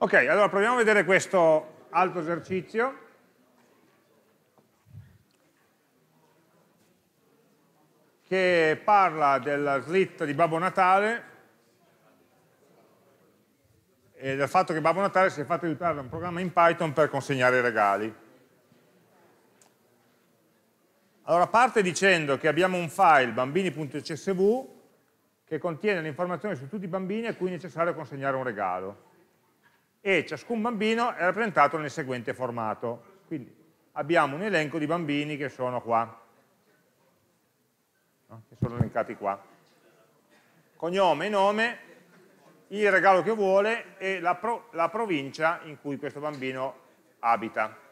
Ok, allora proviamo a vedere questo altro esercizio. che parla della slitta di Babbo Natale e del fatto che Babbo Natale si è fatto aiutare da un programma in Python per consegnare i regali. Allora parte dicendo che abbiamo un file bambini.csv che contiene le informazioni su tutti i bambini a cui è necessario consegnare un regalo e ciascun bambino è rappresentato nel seguente formato. Quindi abbiamo un elenco di bambini che sono qua, che sono elencati qua. Cognome, nome, il regalo che vuole e la, pro, la provincia in cui questo bambino abita.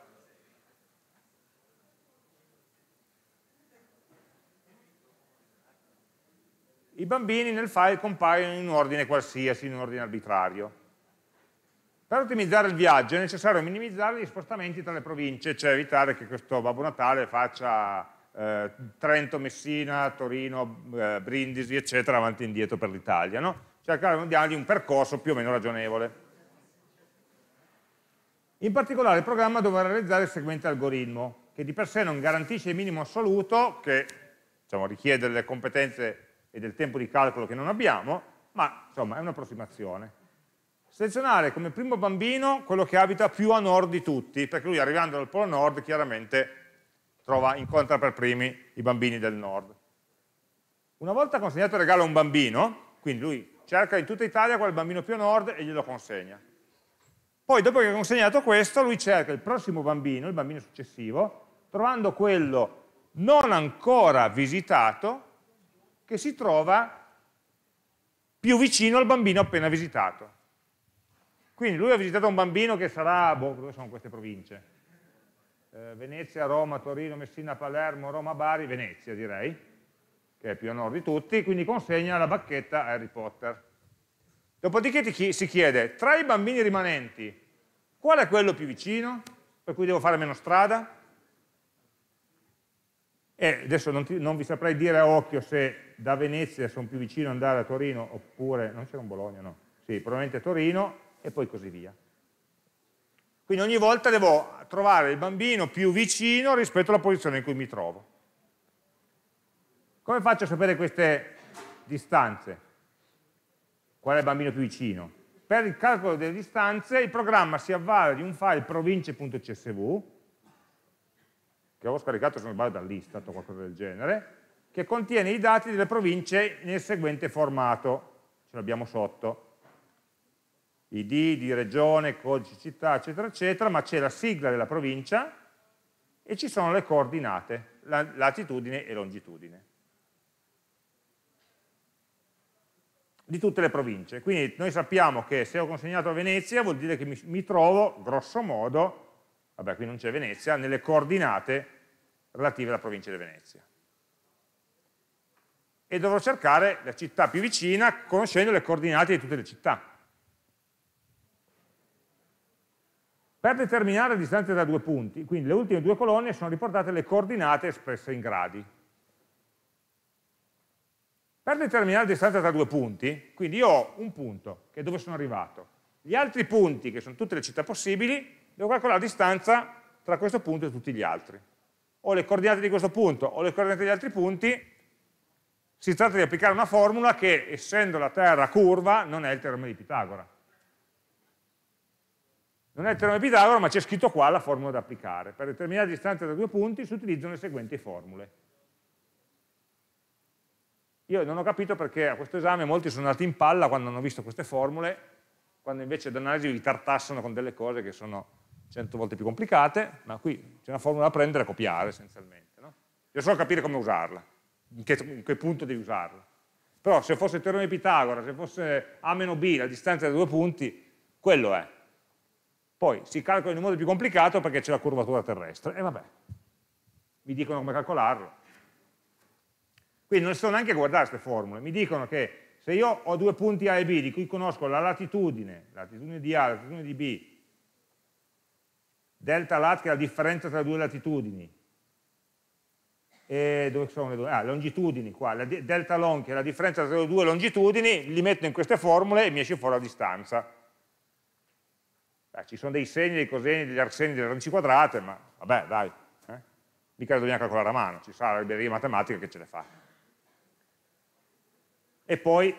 I bambini nel file compaiono in un ordine qualsiasi, in un ordine arbitrario. Per ottimizzare il viaggio è necessario minimizzare gli spostamenti tra le province, cioè evitare che questo Babbo Natale faccia eh, Trento, Messina, Torino, eh, Brindisi, eccetera, avanti e indietro per l'Italia. No? Cercare di dargli un percorso più o meno ragionevole. In particolare il programma dovrà realizzare il seguente algoritmo, che di per sé non garantisce il minimo assoluto, che diciamo, richiede delle competenze e del tempo di calcolo che non abbiamo, ma insomma è un'approssimazione selezionare come primo bambino quello che abita più a nord di tutti, perché lui arrivando dal polo nord chiaramente trova, incontra per primi i bambini del nord. Una volta consegnato il regalo a un bambino, quindi lui cerca in tutta Italia quel bambino più a nord e glielo consegna. Poi dopo che ha consegnato questo, lui cerca il prossimo bambino, il bambino successivo, trovando quello non ancora visitato che si trova più vicino al bambino appena visitato. Quindi lui ha visitato un bambino che sarà, boh, dove sono queste province? Eh, Venezia, Roma, Torino, Messina, Palermo, Roma, Bari, Venezia direi, che è più a nord di tutti, quindi consegna la bacchetta a Harry Potter. Dopodiché chi si chiede, tra i bambini rimanenti, qual è quello più vicino, per cui devo fare meno strada? E adesso non, ti, non vi saprei dire a occhio se da Venezia sono più vicino andare a Torino oppure, non c'era un Bologna, no? Sì, probabilmente a Torino, e poi così via. Quindi ogni volta devo trovare il bambino più vicino rispetto alla posizione in cui mi trovo. Come faccio a sapere queste distanze? Qual è il bambino più vicino? Per il calcolo delle distanze il programma si avvale di un file province.csv che avevo scaricato se non sbaglio dall'Istat o qualcosa del genere che contiene i dati delle province nel seguente formato ce l'abbiamo sotto ID di regione, codice città, eccetera, eccetera, ma c'è la sigla della provincia e ci sono le coordinate, latitudine e longitudine. Di tutte le province. Quindi noi sappiamo che se ho consegnato a Venezia vuol dire che mi, mi trovo, grosso modo, vabbè qui non c'è Venezia, nelle coordinate relative alla provincia di Venezia e dovrò cercare la città più vicina conoscendo le coordinate di tutte le città. Per determinare la distanza da due punti, quindi le ultime due colonne sono riportate le coordinate espresse in gradi. Per determinare la distanza tra due punti, quindi io ho un punto, che è dove sono arrivato, gli altri punti, che sono tutte le città possibili, devo calcolare la distanza tra questo punto e tutti gli altri. Ho le coordinate di questo punto, o le coordinate degli altri punti, si tratta di applicare una formula che, essendo la Terra curva, non è il teorema di Pitagora. Non è il teorema di Pitagora, ma c'è scritto qua la formula da applicare. Per determinare la distanza da due punti si utilizzano le seguenti formule. Io non ho capito perché a questo esame molti sono andati in palla quando hanno visto queste formule, quando invece d'analisi vi tartassano con delle cose che sono cento volte più complicate, ma qui c'è una formula da prendere e copiare essenzialmente. No? Devo solo capire come usarla, in che, in che punto devi usarla. Però se fosse il teorema di Pitagora, se fosse A B, la distanza da due punti, quello è. Poi si calcola in un modo più complicato perché c'è la curvatura terrestre, e vabbè, mi dicono come calcolarlo. Quindi non sto neanche a guardare queste formule, mi dicono che se io ho due punti A e B di cui conosco la latitudine, latitudine di A, latitudine di B, delta lat che è la differenza tra due latitudini, e dove sono le due? Ah, longitudini qua, delta long che è la differenza tra le due longitudini, li metto in queste formule e mi esce fuori la distanza. Beh, ci sono dei segni, dei coseni, degli arseni, delle radici quadrate, ma vabbè, dai, eh? mica le dobbiamo calcolare a mano, ci sarà la libreria matematica che ce le fa. E poi,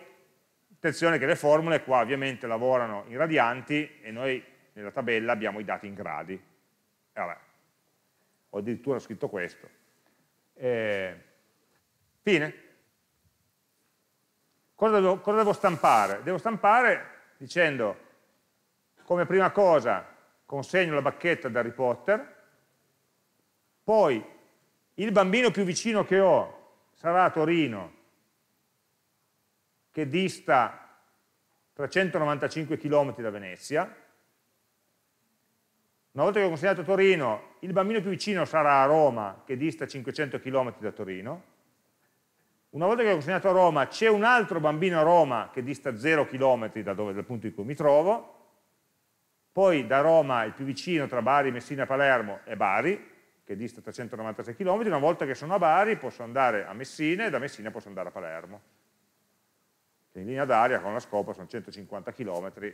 attenzione che le formule qua ovviamente lavorano in radianti e noi nella tabella abbiamo i dati in gradi. E vabbè, ho addirittura scritto questo. E... Fine. Cosa devo, cosa devo stampare? Devo stampare dicendo come prima cosa consegno la bacchetta da Harry Potter, poi il bambino più vicino che ho sarà a Torino, che dista 395 km da Venezia. Una volta che ho consegnato Torino, il bambino più vicino sarà a Roma, che dista 500 km da Torino. Una volta che ho consegnato a Roma, c'è un altro bambino a Roma che dista 0 km da dove, dal punto in cui mi trovo, poi da Roma il più vicino tra Bari, Messina e Palermo è Bari, che dista 396 km, una volta che sono a Bari posso andare a Messina e da Messina posso andare a Palermo. In linea d'aria con la scopa sono 150 km, se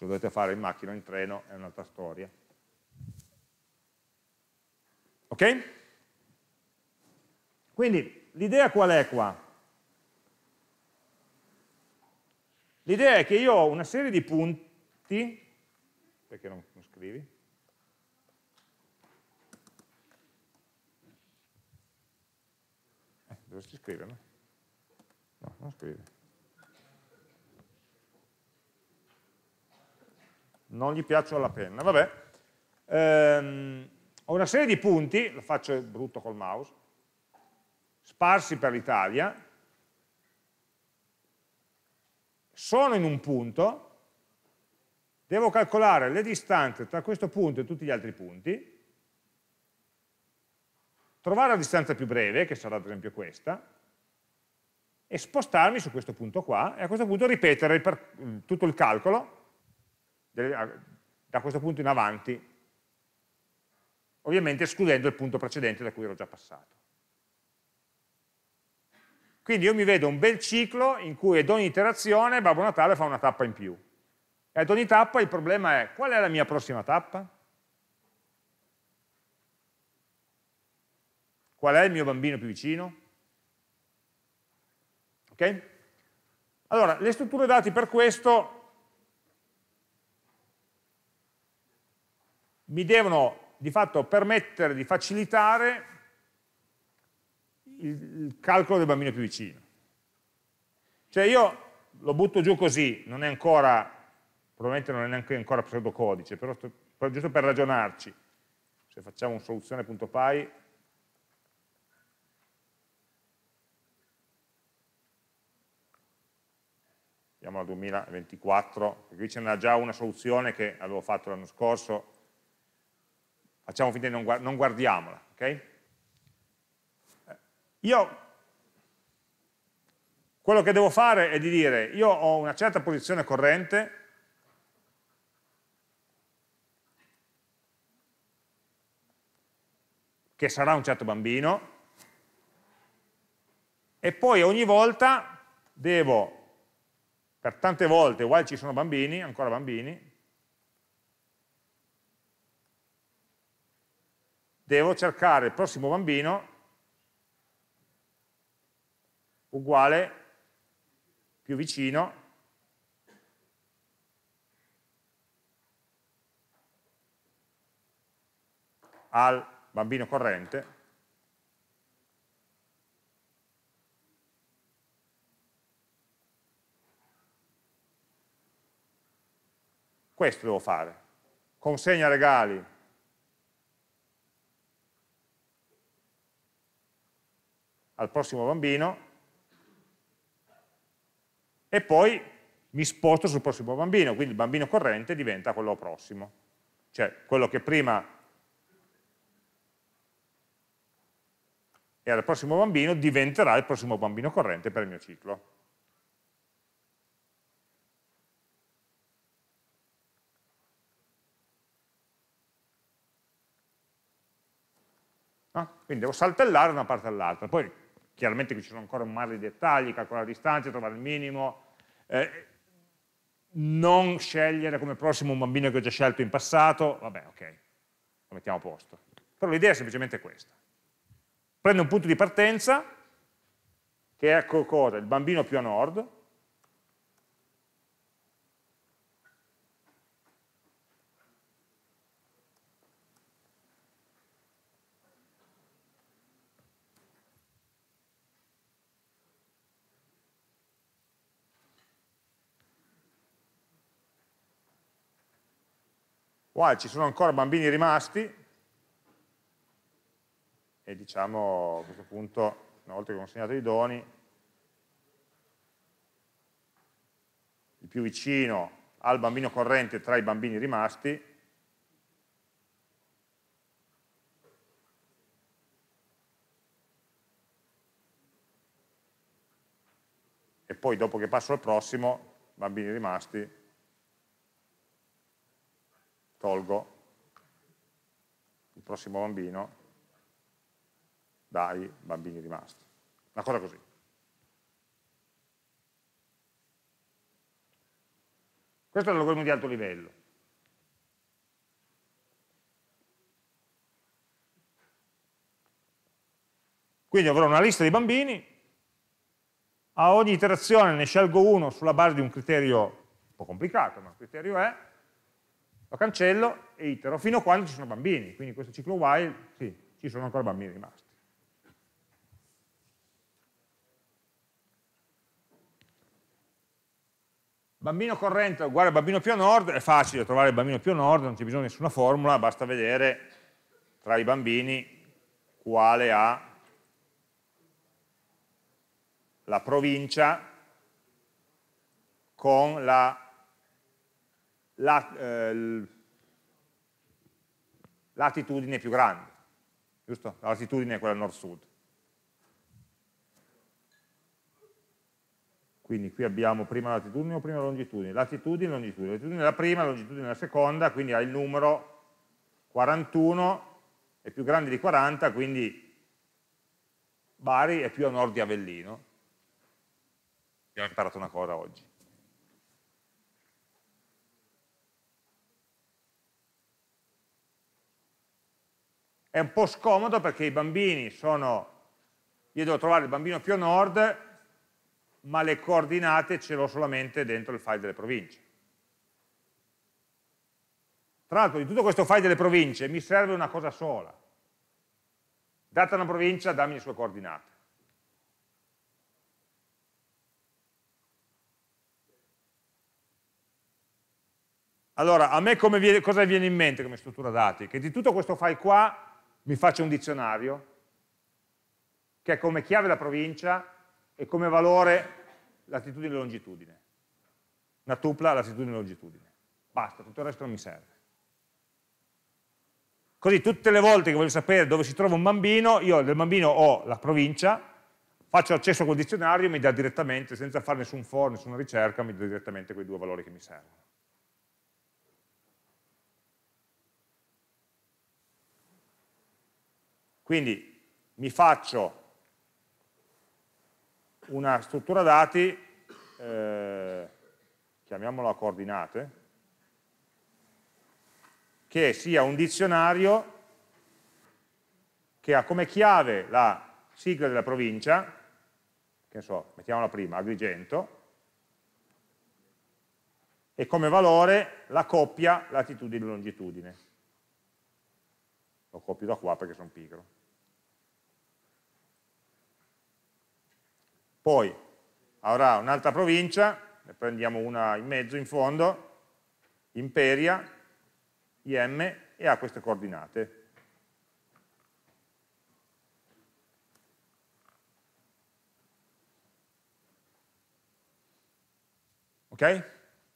lo dovete fare in macchina o in treno è un'altra storia. Ok? Quindi l'idea qual è qua? L'idea è che io ho una serie di punti perché non, non scrivi? Eh, dovresti scriverlo. No, non scrivi. Non gli piacciono la penna, vabbè. Ehm, ho una serie di punti, lo faccio brutto col mouse, sparsi per l'Italia, sono in un punto, devo calcolare le distanze tra questo punto e tutti gli altri punti, trovare la distanza più breve, che sarà ad esempio questa, e spostarmi su questo punto qua, e a questo punto ripetere per, tutto il calcolo da questo punto in avanti, ovviamente escludendo il punto precedente da cui ero già passato. Quindi io mi vedo un bel ciclo in cui ad ogni iterazione Babbo Natale fa una tappa in più. E ad ogni tappa il problema è qual è la mia prossima tappa? Qual è il mio bambino più vicino? Ok? Allora, le strutture dati per questo mi devono di fatto permettere di facilitare il, calcolo del bambino più vicino. Cioè io lo butto giù così, non è ancora probabilmente non è neanche ancora pseudocodice, però, sto, però giusto per ragionarci, se facciamo un soluzione.py andiamo al 2024, perché qui c'è già una soluzione che avevo fatto l'anno scorso, facciamo finta di non, non guardiamola, ok? Eh, io quello che devo fare è di dire, io ho una certa posizione corrente, che sarà un certo bambino, e poi ogni volta devo, per tante volte, while ci sono bambini, ancora bambini, devo cercare il prossimo bambino uguale più vicino al bambino corrente, questo devo fare, consegna regali, al prossimo bambino e poi mi sposto sul prossimo bambino, quindi il bambino corrente diventa quello prossimo, cioè quello che prima e al prossimo bambino diventerà il prossimo bambino corrente per il mio ciclo. No? Quindi devo saltellare da una parte all'altra, poi chiaramente qui ci sono ancora un mare di dettagli, calcolare la distanza, trovare il minimo, eh, non scegliere come prossimo un bambino che ho già scelto in passato, vabbè ok, lo mettiamo a posto. Però l'idea è semplicemente questa prende un punto di partenza, che è cosa? il bambino più a nord, Wow, ci sono ancora bambini rimasti, e diciamo a questo punto, una volta che ho consegnato i doni, il più vicino al bambino corrente tra i bambini rimasti, e poi dopo che passo al prossimo, bambini rimasti, tolgo il prossimo bambino dai bambini rimasti. Una cosa così. Questo è l'algoritmo di alto livello. Quindi avrò una lista di bambini, a ogni iterazione ne scelgo uno sulla base di un criterio un po' complicato, ma il criterio è, lo cancello e itero fino a quando ci sono bambini, quindi in questo ciclo while sì, ci sono ancora bambini rimasti. Bambino corrente uguale bambino più a nord, è facile trovare il bambino più a nord, non c'è bisogno di nessuna formula, basta vedere tra i bambini quale ha la provincia con la, la eh, latitudine più grande, giusto? La latitudine è quella nord-sud. Quindi qui abbiamo prima latitudine o prima longitudine, latitudine e longitudine, latitudine è la prima, longitudine è la seconda, quindi ha il numero 41, è più grande di 40, quindi Bari è più a nord di Avellino. Abbiamo imparato una cosa oggi. È un po' scomodo perché i bambini sono, io devo trovare il bambino più a nord ma le coordinate ce l'ho solamente dentro il file delle province. Tra l'altro di tutto questo file delle province mi serve una cosa sola. Data una provincia, dammi le sue coordinate. Allora, a me viene, cosa viene in mente come struttura dati? Che di tutto questo file qua mi faccio un dizionario che è come chiave la provincia e come valore latitudine e longitudine, una tupla latitudine e longitudine, basta, tutto il resto non mi serve. Così tutte le volte che voglio sapere dove si trova un bambino, io del bambino ho la provincia, faccio accesso col dizionario e mi dà direttamente, senza fare nessun for, nessuna ricerca, mi dà direttamente quei due valori che mi servono. Quindi mi faccio una struttura dati, eh, chiamiamola coordinate, che sia un dizionario che ha come chiave la sigla della provincia, che ne so, mettiamola prima, Agrigento, e come valore la coppia latitudine-longitudine. e Lo copio da qua perché sono pigro. poi avrà un'altra provincia, ne prendiamo una in mezzo, in fondo, Imperia, IM, e ha queste coordinate. Ok?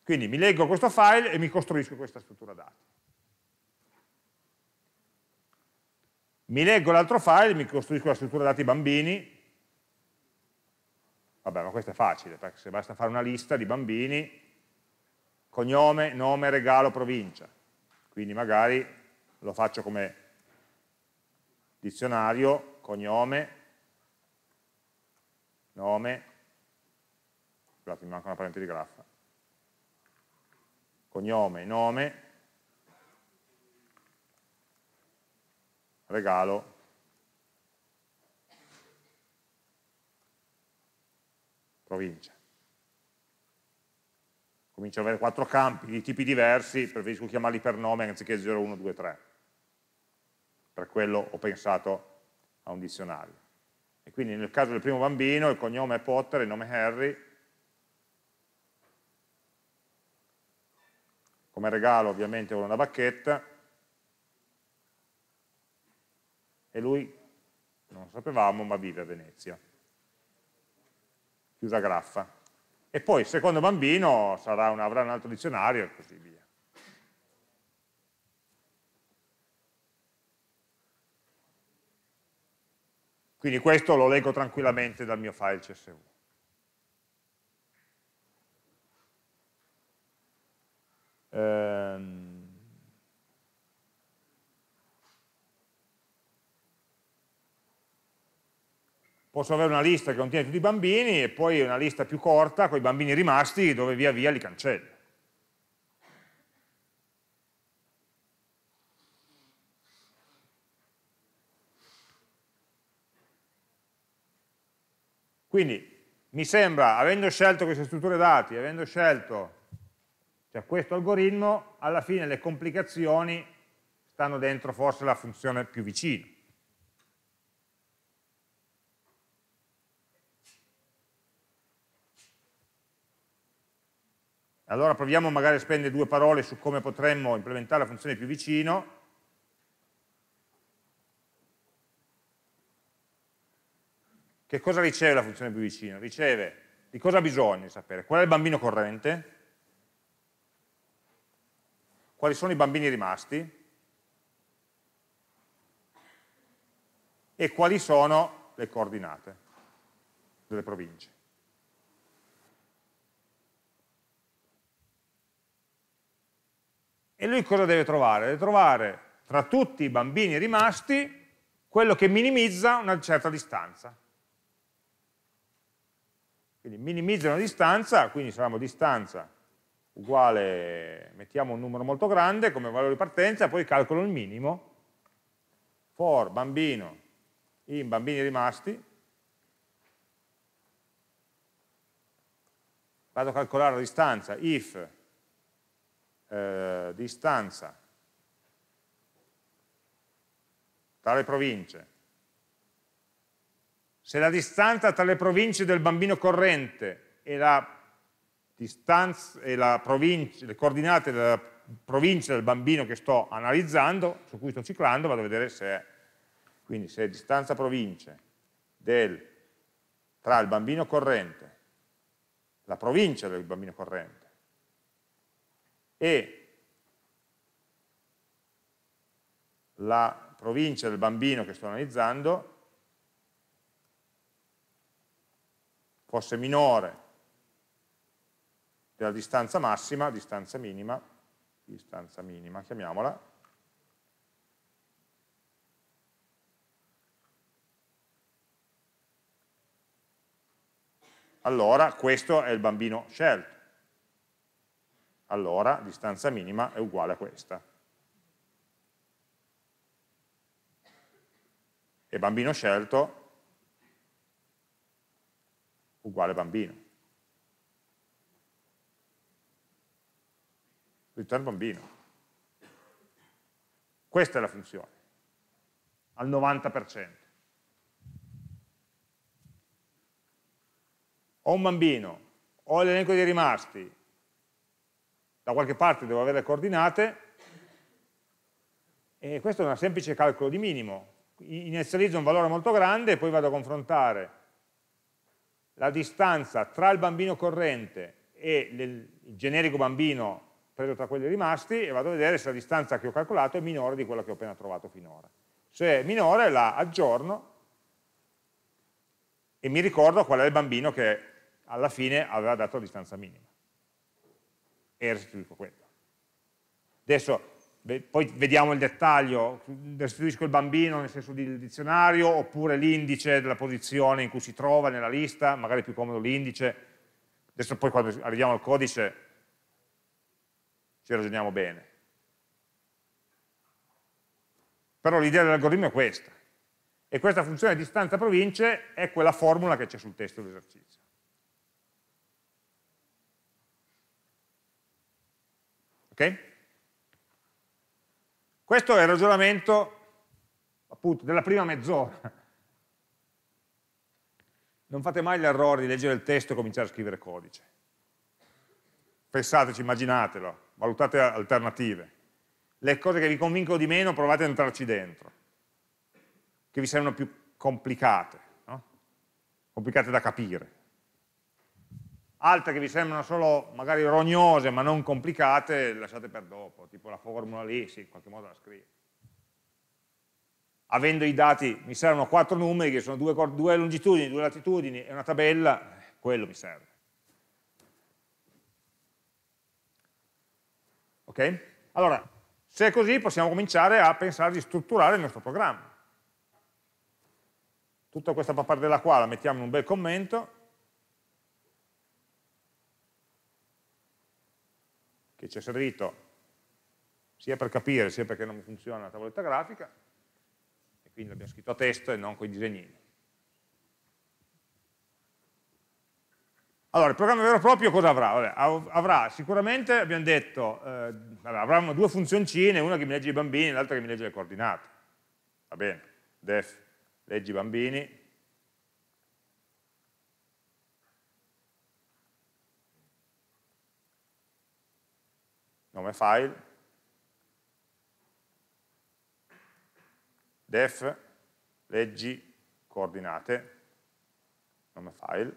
Quindi mi leggo questo file e mi costruisco questa struttura dati. Mi leggo l'altro file, mi costruisco la struttura dati bambini, Vabbè, ma questo è facile, perché se basta fare una lista di bambini, cognome, nome, regalo, provincia. Quindi magari lo faccio come dizionario, cognome, nome, scusate mi manca una parente di graffa, cognome, nome, regalo, provincia. Comincio ad avere quattro campi di tipi diversi, preferisco chiamarli per nome anziché 0, 1, 2, 3. Per quello ho pensato a un dizionario. E quindi nel caso del primo bambino il cognome è Potter, il nome è Harry. Come regalo ovviamente vuole una bacchetta. E lui, non lo sapevamo, ma vive a Venezia chiusa graffa. E poi il secondo bambino un, avrà un altro dizionario e così via. Quindi questo lo leggo tranquillamente dal mio file CSV. posso avere una lista che contiene tutti i bambini e poi una lista più corta con i bambini rimasti dove via via li cancello. Quindi mi sembra, avendo scelto queste strutture dati, avendo scelto cioè, questo algoritmo, alla fine le complicazioni stanno dentro forse la funzione più vicina. Allora proviamo magari a spendere due parole su come potremmo implementare la funzione più vicino. Che cosa riceve la funzione più vicino? Riceve di cosa ha bisogno di sapere, qual è il bambino corrente, quali sono i bambini rimasti e quali sono le coordinate delle province. E lui cosa deve trovare? Deve trovare tra tutti i bambini rimasti quello che minimizza una certa distanza. Quindi minimizza una distanza, quindi saremo distanza uguale, mettiamo un numero molto grande come valore di partenza, poi calcolo il minimo, for bambino in bambini rimasti, vado a calcolare la distanza, if eh, di tra le province, se la distanza tra le province del bambino corrente e, la distanza, e la provincia, le coordinate della provincia del bambino che sto analizzando, su cui sto ciclando, vado a vedere se è. Quindi se è distanza province del, tra il bambino corrente, la provincia del bambino corrente, e la provincia del bambino che sto analizzando fosse minore della distanza massima, distanza minima, distanza minima chiamiamola, allora questo è il bambino scelto allora distanza minima è uguale a questa. E bambino scelto uguale bambino. Return bambino. Questa è la funzione, al 90%. Ho un bambino, ho l'elenco dei rimasti, da qualche parte devo avere le coordinate e questo è un semplice calcolo di minimo. Inizializzo un valore molto grande e poi vado a confrontare la distanza tra il bambino corrente e il generico bambino preso tra quelli rimasti e vado a vedere se la distanza che ho calcolato è minore di quella che ho appena trovato finora. Se è minore la aggiorno e mi ricordo qual è il bambino che alla fine aveva dato la distanza minima e restituisco quello. Adesso poi vediamo il dettaglio, restituisco il bambino nel senso del dizionario oppure l'indice della posizione in cui si trova nella lista, magari è più comodo l'indice. Adesso poi quando arriviamo al codice ci ragioniamo bene. Però l'idea dell'algoritmo è questa. E questa funzione distanza province è quella formula che c'è sul testo dell'esercizio. Okay? Questo è il ragionamento appunto della prima mezz'ora. Non fate mai l'errore di leggere il testo e cominciare a scrivere codice. Pensateci, immaginatelo, valutate alternative. Le cose che vi convincono di meno provate ad entrarci dentro, che vi sembrano più complicate, no? complicate da capire altre che vi sembrano solo magari rognose ma non complicate lasciate per dopo, tipo la formula lì, sì, in qualche modo la scrivo. Avendo i dati, mi servono quattro numeri che sono due, due longitudini, due latitudini e una tabella, eh, quello mi serve. Ok? Allora, se è così possiamo cominciare a pensare di strutturare il nostro programma. Tutta questa pappardella qua la mettiamo in un bel commento che ci è servito sia per capire sia perché non funziona la tavoletta grafica e quindi l'abbiamo scritto a testo e non con i disegnini. Allora, il programma vero e proprio cosa avrà? Vabbè, avrà sicuramente, abbiamo detto, eh, avranno due funzioncine, una che mi legge i bambini e l'altra che mi legge le coordinate. Va bene, def leggi i bambini, come file, def, leggi, coordinate, nome file,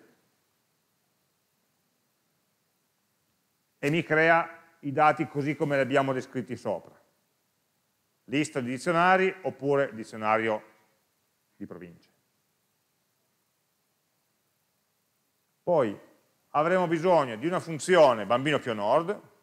e mi crea i dati così come li abbiamo descritti sopra. Lista di dizionari oppure dizionario di province. Poi avremo bisogno di una funzione bambino più nord,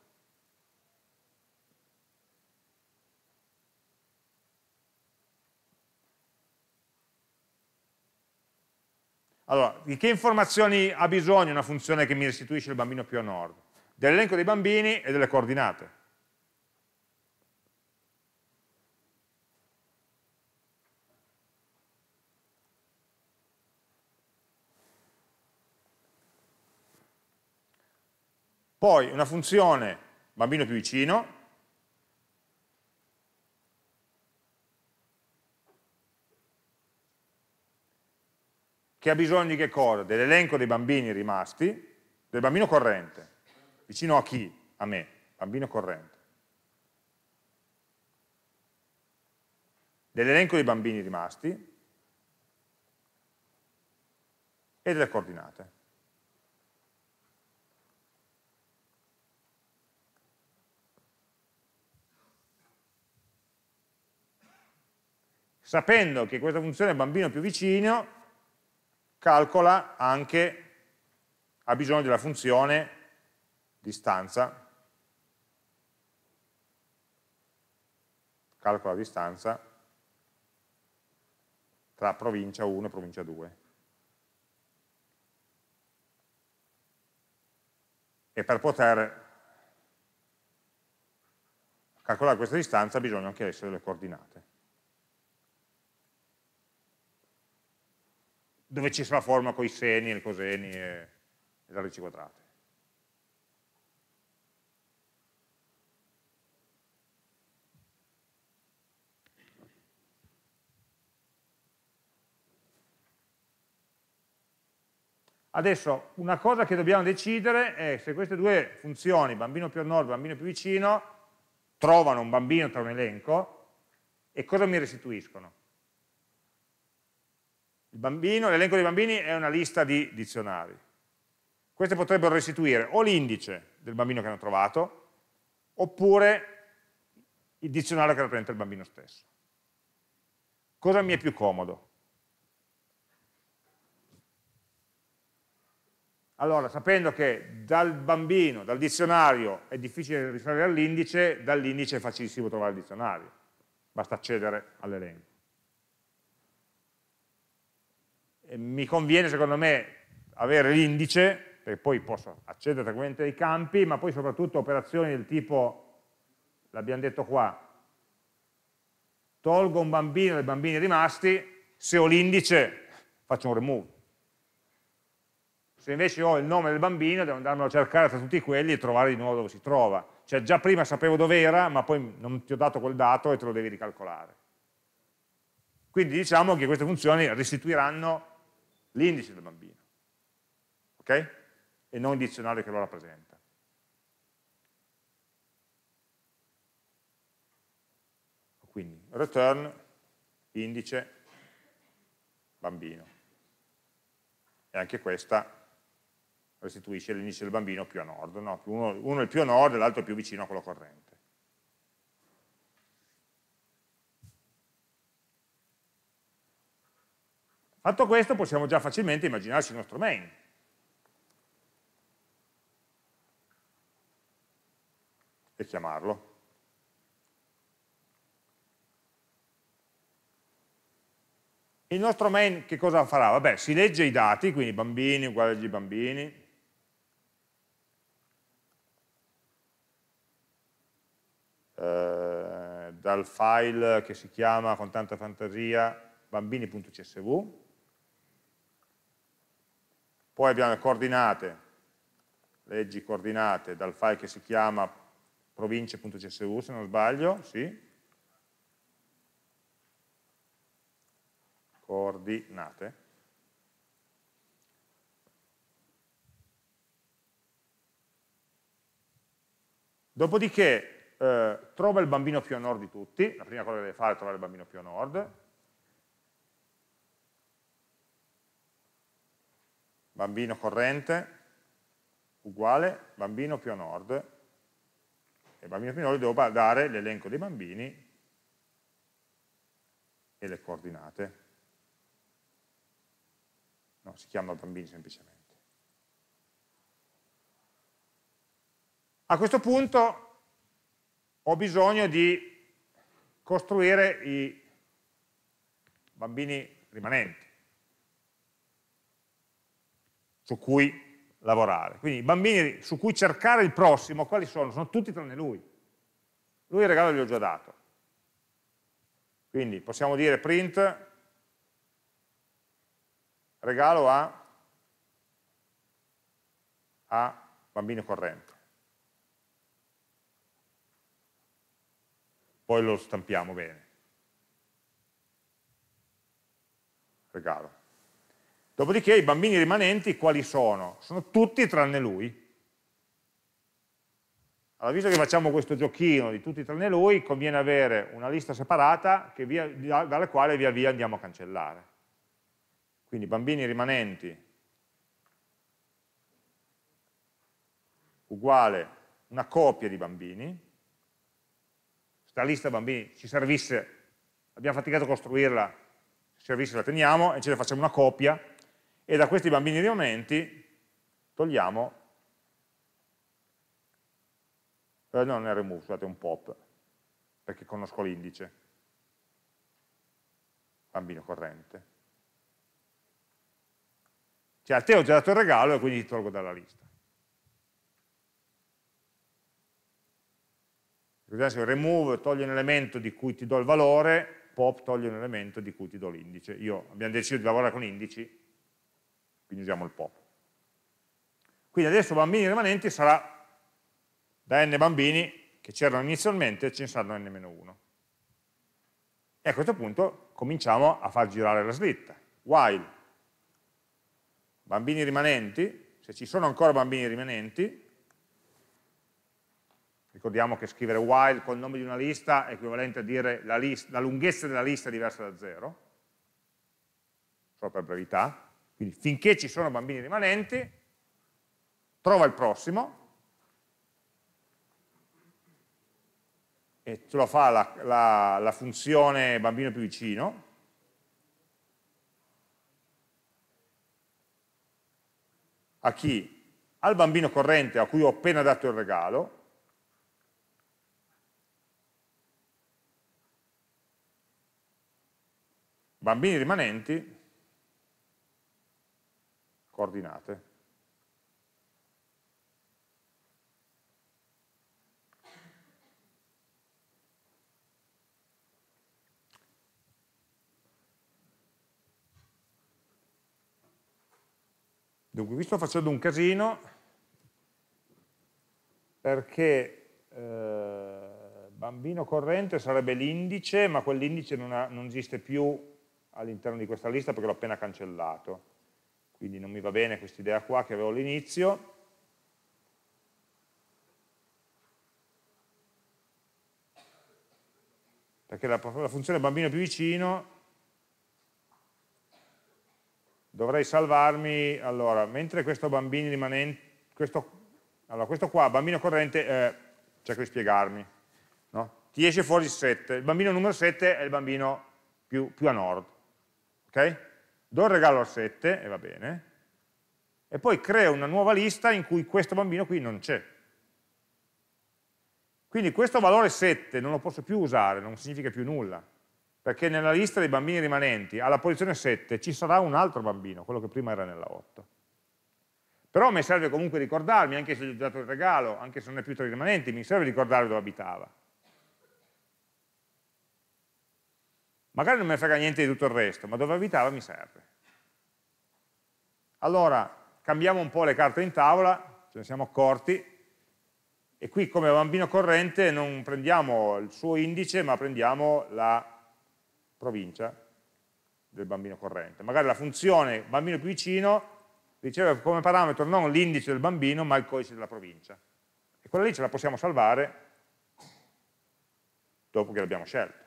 Allora, di che informazioni ha bisogno una funzione che mi restituisce il bambino più a nord? Dell'elenco dei bambini e delle coordinate. Poi una funzione bambino più vicino, che ha bisogno di che cosa? Dell'elenco dei bambini rimasti, del bambino corrente. Vicino a chi? A me, bambino corrente. Dell'elenco dei bambini rimasti e delle coordinate. sapendo che questa funzione è il bambino più vicino, calcola anche, ha bisogno della funzione distanza, calcola distanza tra provincia 1 e provincia 2. E per poter calcolare questa distanza bisogna anche essere delle coordinate. dove ci sarà forma con i seni, e i coseni e, le radici quadrate. Adesso una cosa che dobbiamo decidere è se queste due funzioni, bambino più a nord, bambino più vicino, trovano un bambino tra un elenco e cosa mi restituiscono l'elenco dei bambini è una lista di dizionari. Queste potrebbero restituire o l'indice del bambino che hanno trovato, oppure il dizionario che rappresenta il bambino stesso. Cosa mi è più comodo? Allora, sapendo che dal bambino, dal dizionario, è difficile riferire all'indice, dall'indice è facilissimo trovare il dizionario. Basta accedere all'elenco. mi conviene secondo me avere l'indice, perché poi posso accedere tranquillamente ai campi, ma poi soprattutto operazioni del tipo, l'abbiamo detto qua, tolgo un bambino dai bambini rimasti, se ho l'indice faccio un remove. Se invece ho il nome del bambino devo andarmelo a cercare tra tutti quelli e trovare di nuovo dove si trova. Cioè già prima sapevo dove era, ma poi non ti ho dato quel dato e te lo devi ricalcolare. Quindi diciamo che queste funzioni restituiranno l'indice del bambino, ok? E non il dizionario che lo rappresenta. Quindi return indice bambino. E anche questa restituisce l'indice del bambino più a nord, no? uno, uno è più a nord e l'altro più vicino a quello corrente. Fatto questo possiamo già facilmente immaginarci il nostro main. E chiamarlo. Il nostro main che cosa farà? Vabbè, si legge i dati, quindi bambini uguale agli bambini, eh, dal file che si chiama con tanta fantasia bambini.csv poi abbiamo le coordinate, leggi coordinate dal file che si chiama province.csv se non sbaglio, sì, coordinate, dopodiché eh, trova il bambino più a nord di tutti, la prima cosa che deve fare è trovare il bambino più a nord, bambino corrente uguale bambino più a nord e bambino più a nord devo dare l'elenco dei bambini e le coordinate no, si chiama bambini semplicemente a questo punto ho bisogno di costruire i bambini rimanenti su cui lavorare. Quindi i bambini su cui cercare il prossimo, quali sono? Sono tutti tranne lui. Lui il regalo gli ho già dato. Quindi possiamo dire print regalo a, a bambino corrente. Poi lo stampiamo bene. Regalo. Dopodiché i bambini rimanenti quali sono? Sono tutti tranne lui. Allora, visto che facciamo questo giochino di tutti tranne lui, conviene avere una lista separata via, dalla quale via via andiamo a cancellare. Quindi bambini rimanenti uguale una coppia di bambini, questa lista bambini ci servisse, abbiamo faticato a costruirla, ci servisse la teniamo e ce ne facciamo una copia e da questi bambini di momenti togliamo, eh, non è remove, scusate, è un pop, perché conosco l'indice, bambino corrente. Cioè a te ho già dato il regalo e quindi ti tolgo dalla lista. Ricordate, remove toglie un elemento di cui ti do il valore, pop toglie un elemento di cui ti do l'indice. Io abbiamo deciso di lavorare con indici, quindi usiamo il pop. Quindi adesso bambini rimanenti sarà da n bambini che c'erano inizialmente, ce ne saranno n-1. E a questo punto cominciamo a far girare la slitta. While bambini rimanenti, se ci sono ancora bambini rimanenti, ricordiamo che scrivere while col nome di una lista è equivalente a dire la, lista, la lunghezza della lista è diversa da zero, solo per brevità, quindi finché ci sono bambini rimanenti, trova il prossimo e ce lo fa la, la, la funzione bambino più vicino, a chi? Al bambino corrente a cui ho appena dato il regalo, bambini rimanenti coordinate. Dunque, qui sto facendo un casino perché eh, bambino corrente sarebbe l'indice, ma quell'indice non, non esiste più all'interno di questa lista perché l'ho appena cancellato quindi non mi va bene questa idea qua che avevo all'inizio, perché la, la funzione bambino più vicino dovrei salvarmi, allora, mentre questo bambino rimanente, questo, allora questo qua, bambino corrente, eh, cerco di spiegarmi, no? ti esce fuori il 7, il bambino numero 7 è il bambino più, più a nord, ok? do il regalo al 7 e va bene, e poi creo una nuova lista in cui questo bambino qui non c'è. Quindi questo valore 7 non lo posso più usare, non significa più nulla, perché nella lista dei bambini rimanenti, alla posizione 7, ci sarà un altro bambino, quello che prima era nella 8. Però mi serve comunque ricordarmi, anche se gli ho dato il regalo, anche se non è più tra i rimanenti, mi serve ricordare dove abitava. Magari non mi frega niente di tutto il resto, ma dove abitava mi serve. Allora, cambiamo un po' le carte in tavola, ce ne siamo accorti, e qui come bambino corrente non prendiamo il suo indice, ma prendiamo la provincia del bambino corrente. Magari la funzione bambino più vicino riceve come parametro non l'indice del bambino, ma il codice della provincia. E quella lì ce la possiamo salvare dopo che l'abbiamo scelta.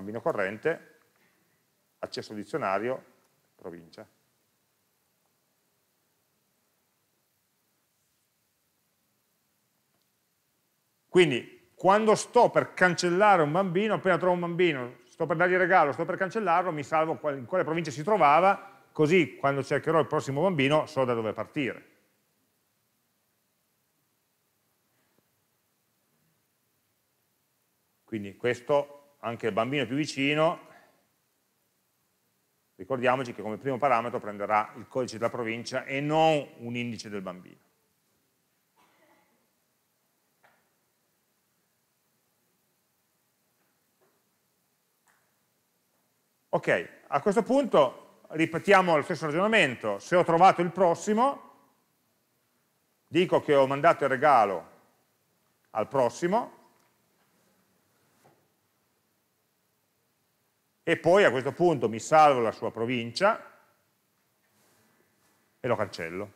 bambino corrente, accesso al dizionario, provincia. Quindi quando sto per cancellare un bambino, appena trovo un bambino, sto per dargli il regalo, sto per cancellarlo, mi salvo in quale provincia si trovava, così quando cercherò il prossimo bambino so da dove partire. Quindi questo anche il bambino più vicino, ricordiamoci che come primo parametro prenderà il codice della provincia e non un indice del bambino. Ok, a questo punto ripetiamo lo stesso ragionamento, se ho trovato il prossimo, dico che ho mandato il regalo al prossimo, e poi a questo punto mi salvo la sua provincia e lo cancello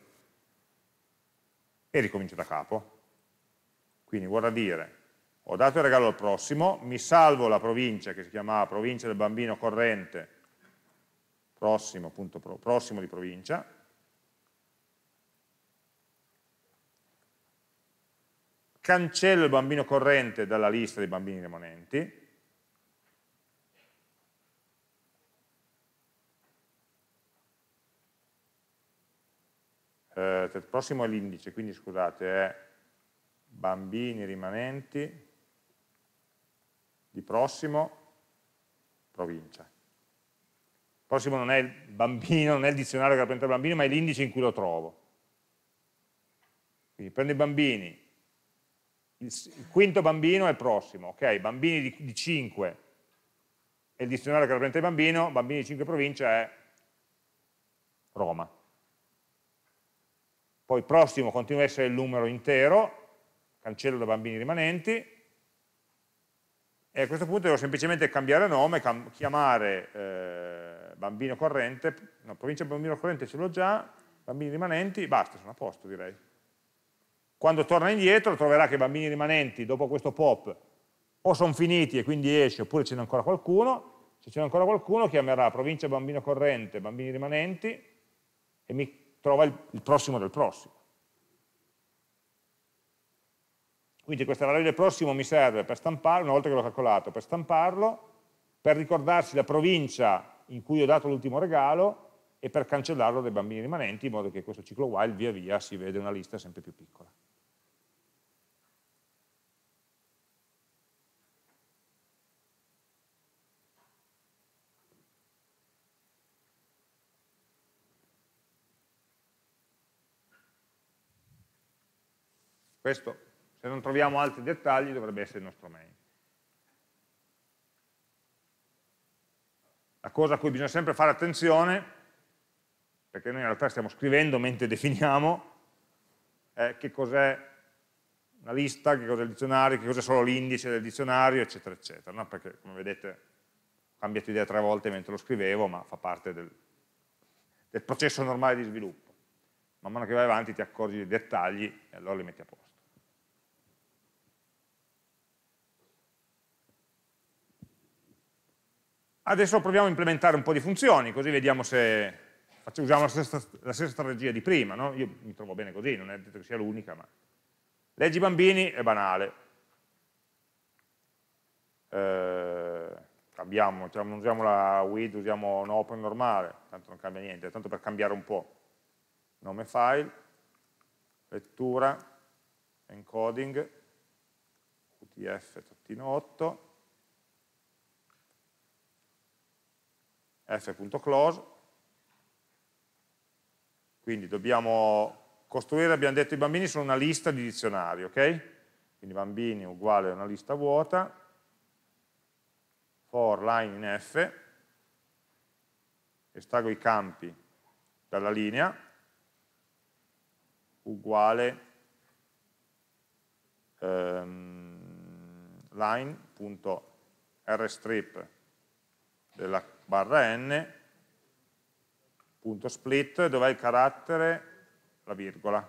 e ricomincio da capo. Quindi vorrà dire, ho dato il regalo al prossimo, mi salvo la provincia che si chiamava provincia del bambino corrente, prossimo, appunto, prossimo di provincia, cancello il bambino corrente dalla lista dei bambini rimanenti, eh, prossimo all'indice, quindi scusate, è bambini rimanenti di prossimo provincia. Prossimo non è il bambino, non è il dizionario che rappresenta il bambino, ma è l'indice in cui lo trovo. Quindi prendo i bambini, il, il quinto bambino è il prossimo, ok? Bambini di, di 5 è il dizionario che rappresenta il bambino, bambini di 5 provincia è Roma poi prossimo continua a essere il numero intero, cancello da bambini rimanenti, e a questo punto devo semplicemente cambiare nome, chiamare eh, bambino corrente, no, provincia bambino corrente ce l'ho già, bambini rimanenti, basta, sono a posto direi. Quando torna indietro troverà che i bambini rimanenti dopo questo pop o sono finiti e quindi esce oppure ce n'è ancora qualcuno, se ce n'è ancora qualcuno chiamerà provincia bambino corrente, bambini rimanenti e mi trova il, il prossimo del prossimo. Quindi questa variabile prossimo mi serve per stamparlo, una volta che l'ho calcolato, per stamparlo, per ricordarsi la provincia in cui ho dato l'ultimo regalo e per cancellarlo dai bambini rimanenti, in modo che questo ciclo while via via si vede una lista sempre più piccola. Questo, se non troviamo altri dettagli, dovrebbe essere il nostro main. La cosa a cui bisogna sempre fare attenzione, perché noi in realtà stiamo scrivendo mentre definiamo, è che cos'è una lista, che cos'è il dizionario, che cos'è solo l'indice del dizionario, eccetera, eccetera. No? Perché, come vedete, ho cambiato idea tre volte mentre lo scrivevo, ma fa parte del, del processo normale di sviluppo. Man mano che vai avanti ti accorgi dei dettagli e allora li metti a posto. Adesso proviamo a implementare un po' di funzioni, così vediamo se usiamo la stessa, la stessa strategia di prima. No? Io mi trovo bene così, non è detto che sia l'unica, ma... Leggi bambini è banale. Eh, cambiamo, cioè non usiamo la WID, usiamo un open normale, tanto non cambia niente, tanto per cambiare un po'. Nome file, lettura, encoding, utf-8, f.close, quindi dobbiamo costruire, abbiamo detto i bambini sono una lista di dizionari, ok? Quindi bambini uguale a una lista vuota, for line in f, estraggo i campi dalla linea, uguale ehm, line.rstrip della barra n, punto split, dov'è il carattere? La virgola.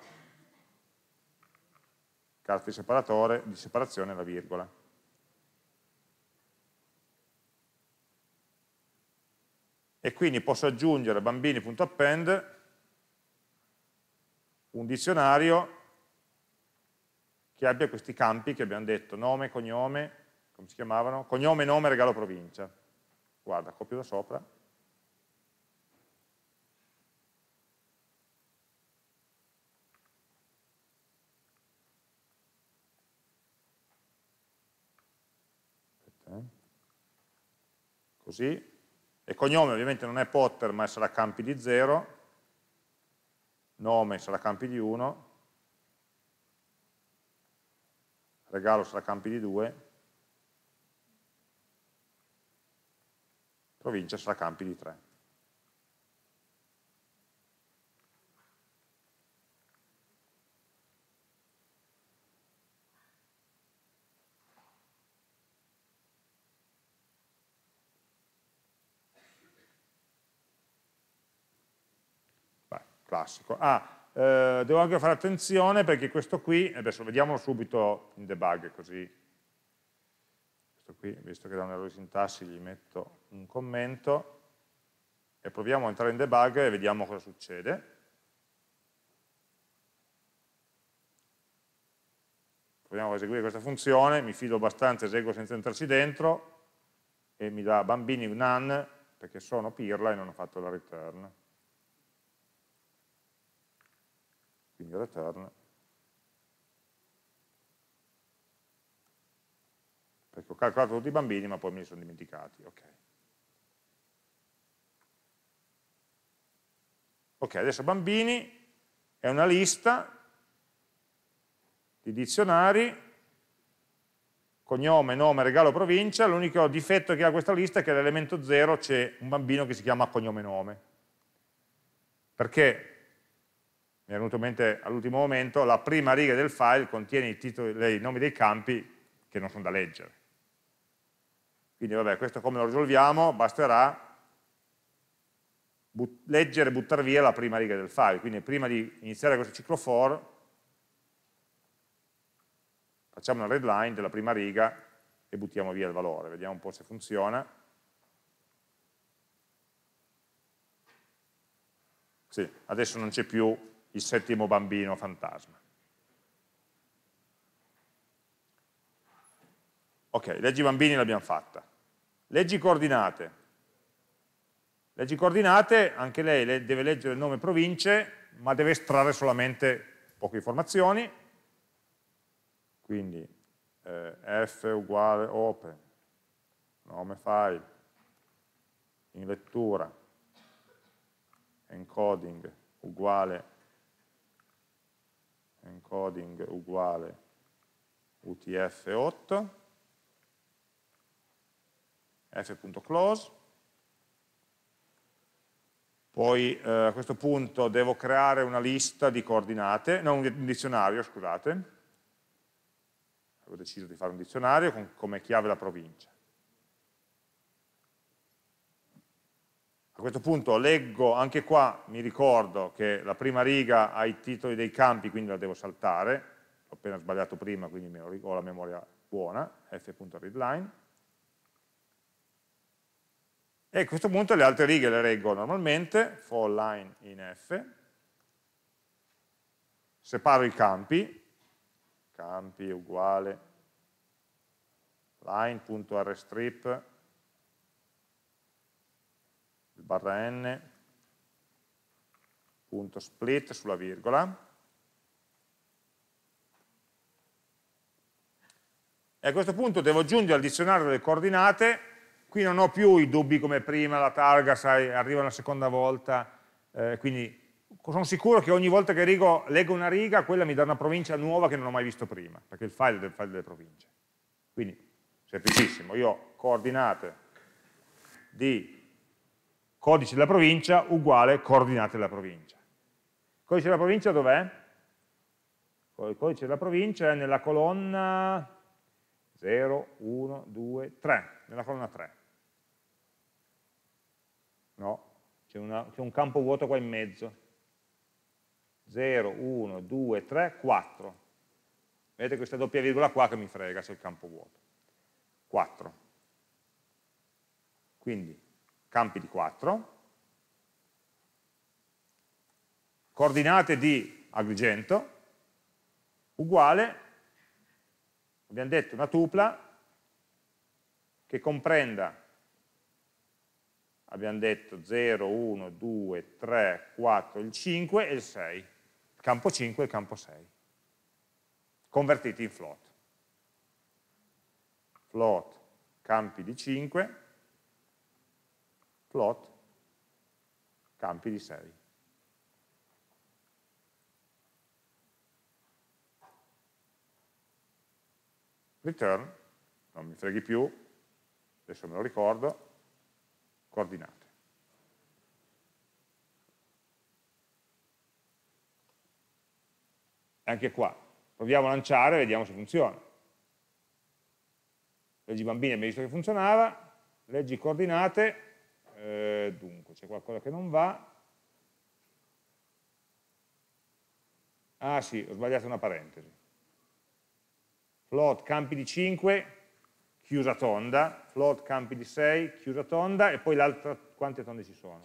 Il carattere separatore, di separazione, la virgola. E quindi posso aggiungere bambini.append un dizionario che abbia questi campi che abbiamo detto, nome, cognome, come si chiamavano? Cognome, nome, regalo, provincia guarda, copio da sopra, eh. così, e cognome ovviamente non è Potter ma sarà campi di 0, nome sarà campi di 1, regalo sarà campi di 2, provincia sarà campi di 3. classico. Ah, eh, devo anche fare attenzione perché questo qui, adesso vediamolo subito in debug così qui, visto che da un errore di sintassi, gli metto un commento e proviamo a entrare in debug e vediamo cosa succede. Proviamo a eseguire questa funzione, mi fido abbastanza, eseguo senza entrarci dentro e mi dà bambini none perché sono pirla e non ho fatto la return. Quindi return ho ecco, calcolato tutti i bambini ma poi me li sono dimenticati. Ok, okay adesso bambini è una lista di dizionari cognome, nome, regalo, provincia, l'unico difetto che ha questa lista è che all'elemento 0 c'è un bambino che si chiama cognome, nome. Perché, mi è venuto in mente all'ultimo momento, la prima riga del file contiene i, titoli, i nomi dei campi che non sono da leggere. Quindi vabbè, questo come lo risolviamo? Basterà but leggere e buttare via la prima riga del file. Quindi prima di iniziare questo ciclo for, facciamo una red line della prima riga e buttiamo via il valore. Vediamo un po' se funziona. Sì, adesso non c'è più il settimo bambino fantasma. Ok, leggi i bambini l'abbiamo fatta. Leggi coordinate. Leggi coordinate, anche lei deve leggere il nome province, ma deve estrarre solamente poche informazioni. Quindi eh, F uguale open, nome file, in lettura, encoding uguale, encoding uguale UTF-8 f.close, poi eh, a questo punto devo creare una lista di coordinate, no, un dizionario, scusate, avevo deciso di fare un dizionario con come chiave la provincia. A questo punto leggo, anche qua mi ricordo che la prima riga ha i titoli dei campi, quindi la devo saltare, l'ho appena sbagliato prima, quindi ho la memoria buona, f.readline, e a questo punto le altre righe le reggo normalmente, for line in F, separo i campi, campi uguale line.rstrip, barra n, punto split sulla virgola, e a questo punto devo aggiungere al dizionario delle coordinate Qui non ho più i dubbi come prima, la targa sai, arriva una seconda volta, eh, quindi sono sicuro che ogni volta che rigo, leggo una riga, quella mi dà una provincia nuova che non ho mai visto prima, perché il file è il file delle province. Quindi, semplicissimo, io ho coordinate di codice della provincia uguale coordinate della provincia. Il codice della provincia dov'è? Il codice della provincia è nella colonna 0, 1, 2, 3, nella colonna 3. No, c'è un campo vuoto qua in mezzo. 0, 1, 2, 3, 4. Vedete questa doppia virgola qua che mi frega se è il campo vuoto. 4. Quindi campi di 4, coordinate di Agrigento, uguale, abbiamo detto, una tupla che comprenda abbiamo detto 0, 1, 2, 3, 4, il 5 e il 6, il campo 5 e il campo 6, convertiti in float. Float campi di 5, float campi di 6. Return, non mi freghi più, adesso me lo ricordo, coordinate. Anche qua, proviamo a lanciare e vediamo se funziona. Leggi bambini abbiamo visto che funzionava, leggi coordinate, eh, dunque c'è qualcosa che non va. Ah sì, ho sbagliato una parentesi. Float campi di 5, chiusa tonda, float campi di 6, chiusa tonda e poi l'altra, quante tonde ci sono?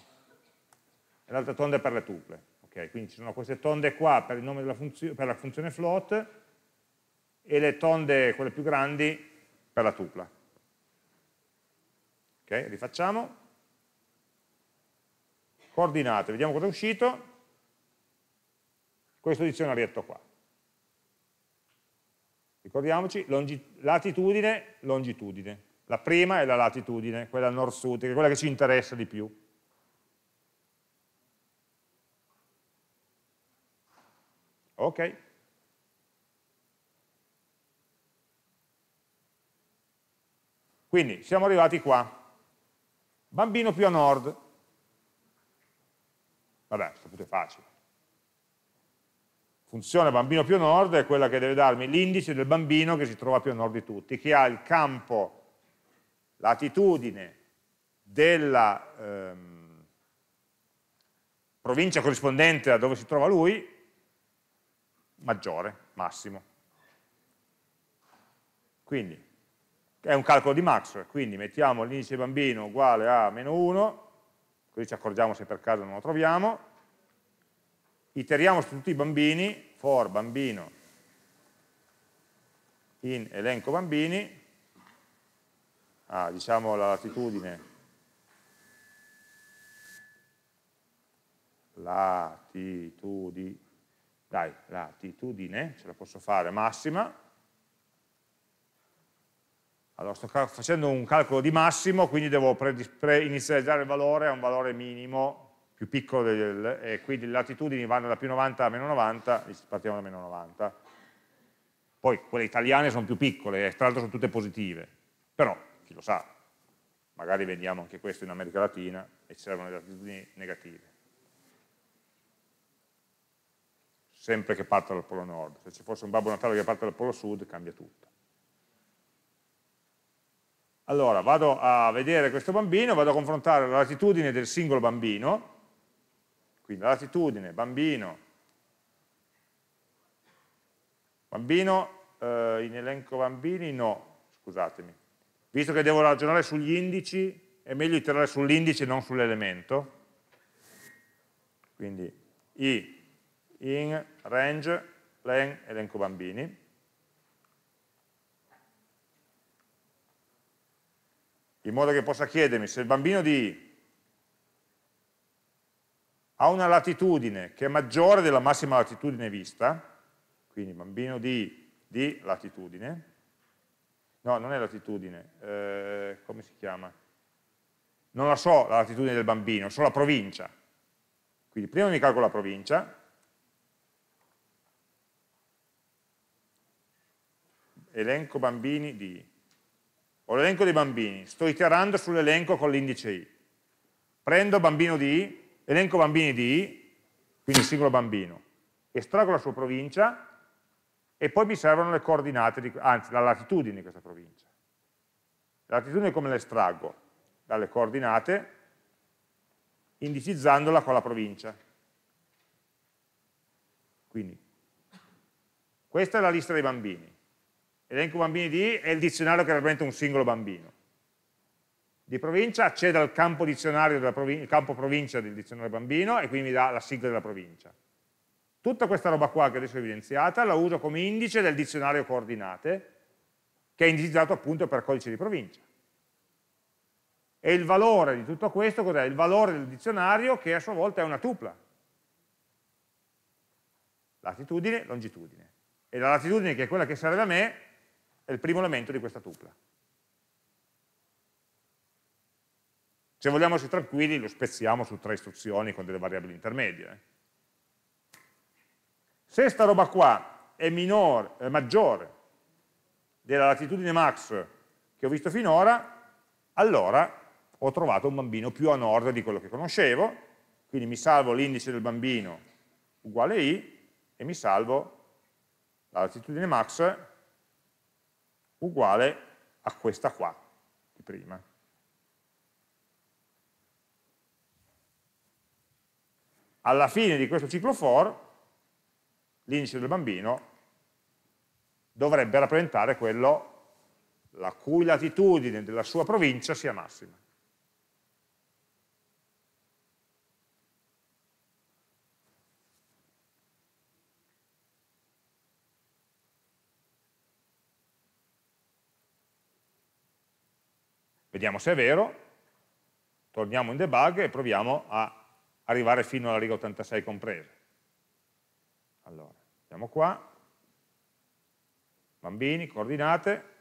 L'altra tonda è per le tuple, ok? Quindi ci sono queste tonde qua per, il nome della funzione, per la funzione float e le tonde, quelle più grandi, per la tupla. Ok, rifacciamo. Coordinate, vediamo cosa è uscito. Questo dizionarietto qua ricordiamoci, latitudine, longitudine. La prima è la latitudine, quella nord-sud, che è quella che ci interessa di più. Ok. Quindi siamo arrivati qua. Bambino più a nord. Vabbè, questo punto è facile funzione bambino più nord è quella che deve darmi l'indice del bambino che si trova più a nord di tutti, che ha il campo, latitudine della ehm, provincia corrispondente a dove si trova lui, maggiore, massimo. Quindi è un calcolo di max, quindi mettiamo l'indice bambino uguale a meno 1, così ci accorgiamo se per caso non lo troviamo, iteriamo su tutti i bambini, for bambino in elenco bambini, ah, diciamo la latitudine, latitudine, dai, latitudine, ce la posso fare, massima, allora sto facendo un calcolo di massimo, quindi devo inizializzare il valore a un valore minimo più piccole del, e quindi le latitudini vanno da più 90 a meno 90, partiamo da meno 90. Poi quelle italiane sono più piccole, e eh, tra l'altro sono tutte positive, però chi lo sa, magari vediamo anche questo in America Latina e ci servono le latitudini negative. Sempre che parta dal polo nord, se ci fosse un Babbo Natale che parte dal polo sud cambia tutto. Allora, vado a vedere questo bambino, vado a confrontare la latitudine del singolo bambino, quindi la latitudine, bambino, bambino eh, in elenco bambini no, scusatemi. Visto che devo ragionare sugli indici, è meglio iterare sull'indice e non sull'elemento. Quindi i in range len elenco bambini. In modo che possa chiedermi se il bambino di I ha una latitudine che è maggiore della massima latitudine vista, quindi bambino di, di latitudine, no, non è latitudine, eh, come si chiama? Non la so la latitudine del bambino, so la provincia. Quindi prima mi calcolo la provincia, elenco bambini di, ho l'elenco dei bambini, sto iterando sull'elenco con l'indice i, prendo bambino di i, elenco bambini di, I, quindi singolo bambino, estraggo la sua provincia e poi mi servono le coordinate, di, anzi la latitudine di questa provincia. La latitudine come la estraggo? Dalle coordinate, indicizzandola con la provincia. Quindi, questa è la lista dei bambini. Elenco bambini di I è il dizionario che rappresenta un singolo bambino di provincia, accede al campo dizionario della provincia, campo provincia del dizionario bambino e quindi mi dà la sigla della provincia. Tutta questa roba qua che adesso ho evidenziata la uso come indice del dizionario coordinate che è indicizzato appunto per codice di provincia. E il valore di tutto questo cos'è? Il valore del dizionario che a sua volta è una tupla. Latitudine, longitudine. E la latitudine che è quella che serve a me è il primo elemento di questa tupla. Se vogliamo essere tranquilli lo spezziamo su tre istruzioni con delle variabili intermedie. Eh. Se sta roba qua è, minore, è maggiore della latitudine max che ho visto finora, allora ho trovato un bambino più a nord di quello che conoscevo, quindi mi salvo l'indice del bambino uguale i e mi salvo la latitudine max uguale a questa qua di prima. alla fine di questo ciclo for, l'indice del bambino dovrebbe rappresentare quello la cui latitudine della sua provincia sia massima. Vediamo se è vero, torniamo in debug e proviamo a arrivare fino alla riga 86 compresa. Allora, andiamo qua, bambini, coordinate,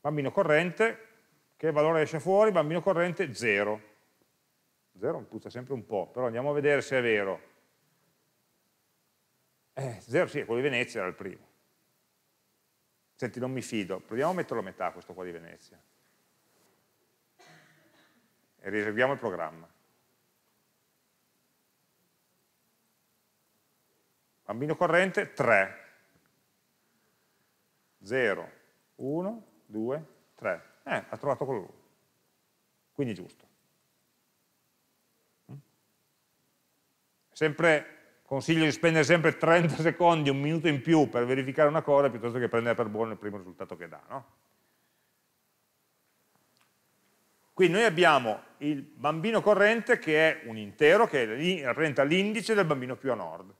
bambino corrente, che valore esce fuori? Bambino corrente 0. 0 puzza sempre un po', però andiamo a vedere se è vero. 0 eh, sì, quello di Venezia era il primo. Senti, non mi fido, proviamo a metterlo a metà questo qua di Venezia. E riserviamo il programma. Bambino corrente 3. 0, 1, 2, 3. Eh, ha trovato quello lui. Quindi è giusto. Mm? Sempre consiglio di spendere sempre 30 secondi, un minuto in più per verificare una cosa piuttosto che prendere per buono il primo risultato che dà. No? Quindi noi abbiamo il bambino corrente che è un intero, che rappresenta l'indice del bambino più a nord.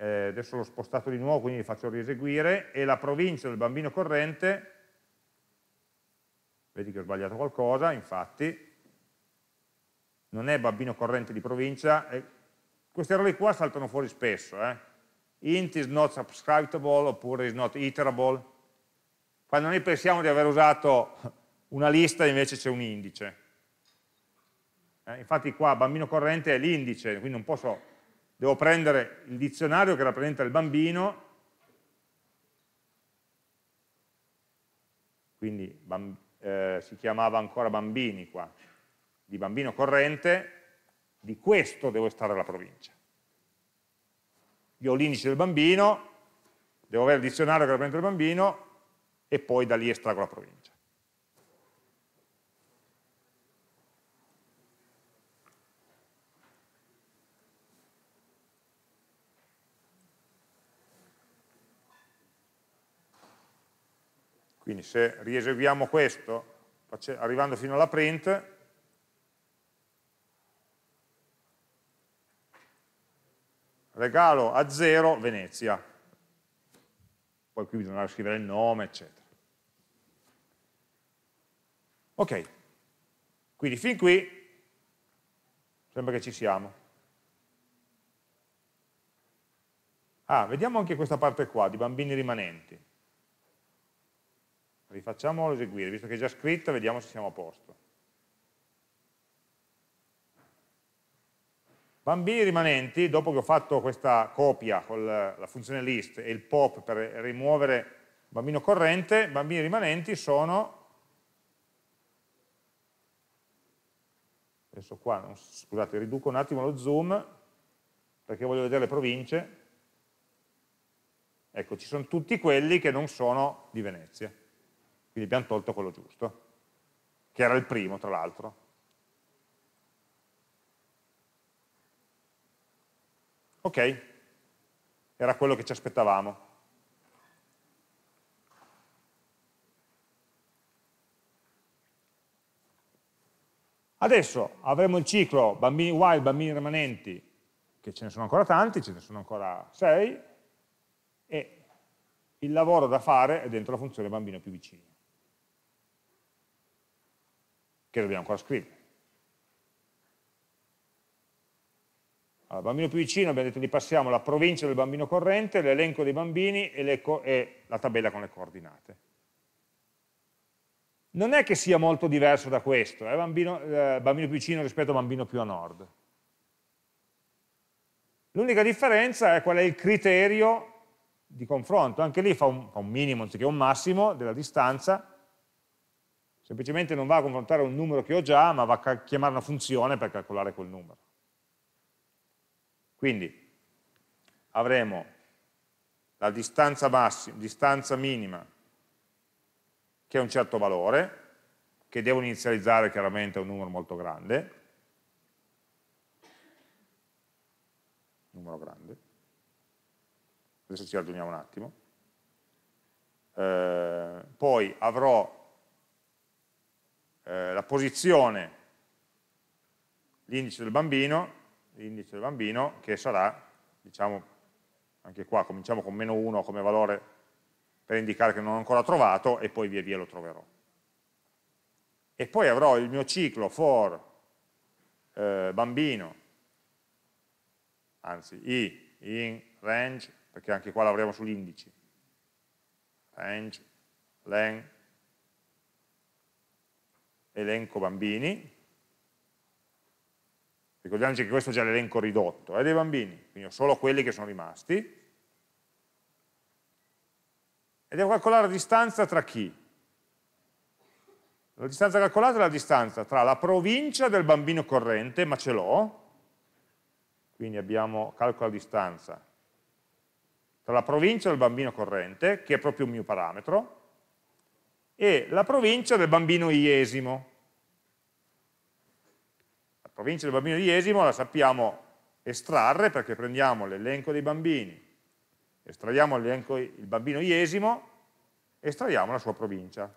eh, adesso l'ho spostato di nuovo quindi faccio rieseguire, e la provincia del bambino corrente, vedi che ho sbagliato qualcosa, infatti, non è bambino corrente di provincia, eh, questi errori qua saltano fuori spesso, eh. int is not subscribable oppure is not iterable, quando noi pensiamo di aver usato una lista invece c'è un indice. Eh, infatti qua bambino corrente è l'indice, quindi non posso Devo prendere il dizionario che rappresenta il bambino, quindi bamb eh, si chiamava ancora bambini qua, di bambino corrente, di questo devo stare la provincia. Io ho l'indice del bambino, devo avere il dizionario che rappresenta il bambino e poi da lì estraggo la provincia. Quindi se rieseguiamo questo, arrivando fino alla print, regalo a 0 Venezia. Poi qui bisogna scrivere il nome, eccetera. Ok, quindi fin qui sembra che ci siamo. Ah, vediamo anche questa parte qua, di bambini rimanenti. Rifacciamolo eseguire, visto che è già scritto, vediamo se siamo a posto. Bambini rimanenti, dopo che ho fatto questa copia con la funzione list e il pop per rimuovere bambino corrente, bambini rimanenti sono, adesso qua, scusate, riduco un attimo lo zoom perché voglio vedere le province, ecco, ci sono tutti quelli che non sono di Venezia. Quindi abbiamo tolto quello giusto, che era il primo tra l'altro. Ok, era quello che ci aspettavamo. Adesso avremo il ciclo bambini wild, bambini rimanenti, che ce ne sono ancora tanti, ce ne sono ancora sei, e il lavoro da fare è dentro la funzione bambino più vicino che dobbiamo ancora scrivere. Allora, bambino più vicino abbiamo detto gli passiamo la provincia del bambino corrente, l'elenco dei bambini e, le e la tabella con le coordinate. Non è che sia molto diverso da questo, è eh? bambino, eh, bambino più vicino rispetto a bambino più a nord. L'unica differenza è qual è il criterio di confronto, anche lì fa un, fa un minimo anziché un massimo della distanza, Semplicemente non va a confrontare un numero che ho già, ma va a chiamare una funzione per calcolare quel numero. Quindi avremo la distanza, massima, distanza minima che è un certo valore, che devo inizializzare chiaramente a un numero molto grande, numero grande, adesso ci ragioniamo un attimo, eh, poi avrò eh, la posizione, l'indice del bambino, l'indice del bambino che sarà, diciamo, anche qua cominciamo con meno 1 come valore per indicare che non ho ancora trovato e poi via via lo troverò. E poi avrò il mio ciclo for eh, bambino, anzi i in range, perché anche qua lavoriamo sull'indice, range, len, elenco bambini, ricordiamoci che questo è già l'elenco ridotto, è eh, dei bambini, quindi ho solo quelli che sono rimasti, e devo calcolare la distanza tra chi? La distanza calcolata è la distanza tra la provincia del bambino corrente, ma ce l'ho, quindi abbiamo calcolo la distanza tra la provincia del bambino corrente, che è proprio un mio parametro, e la provincia del bambino iesimo. La provincia del bambino iesimo la sappiamo estrarre perché prendiamo l'elenco dei bambini, estraiamo il bambino iesimo, e estraiamo la sua provincia.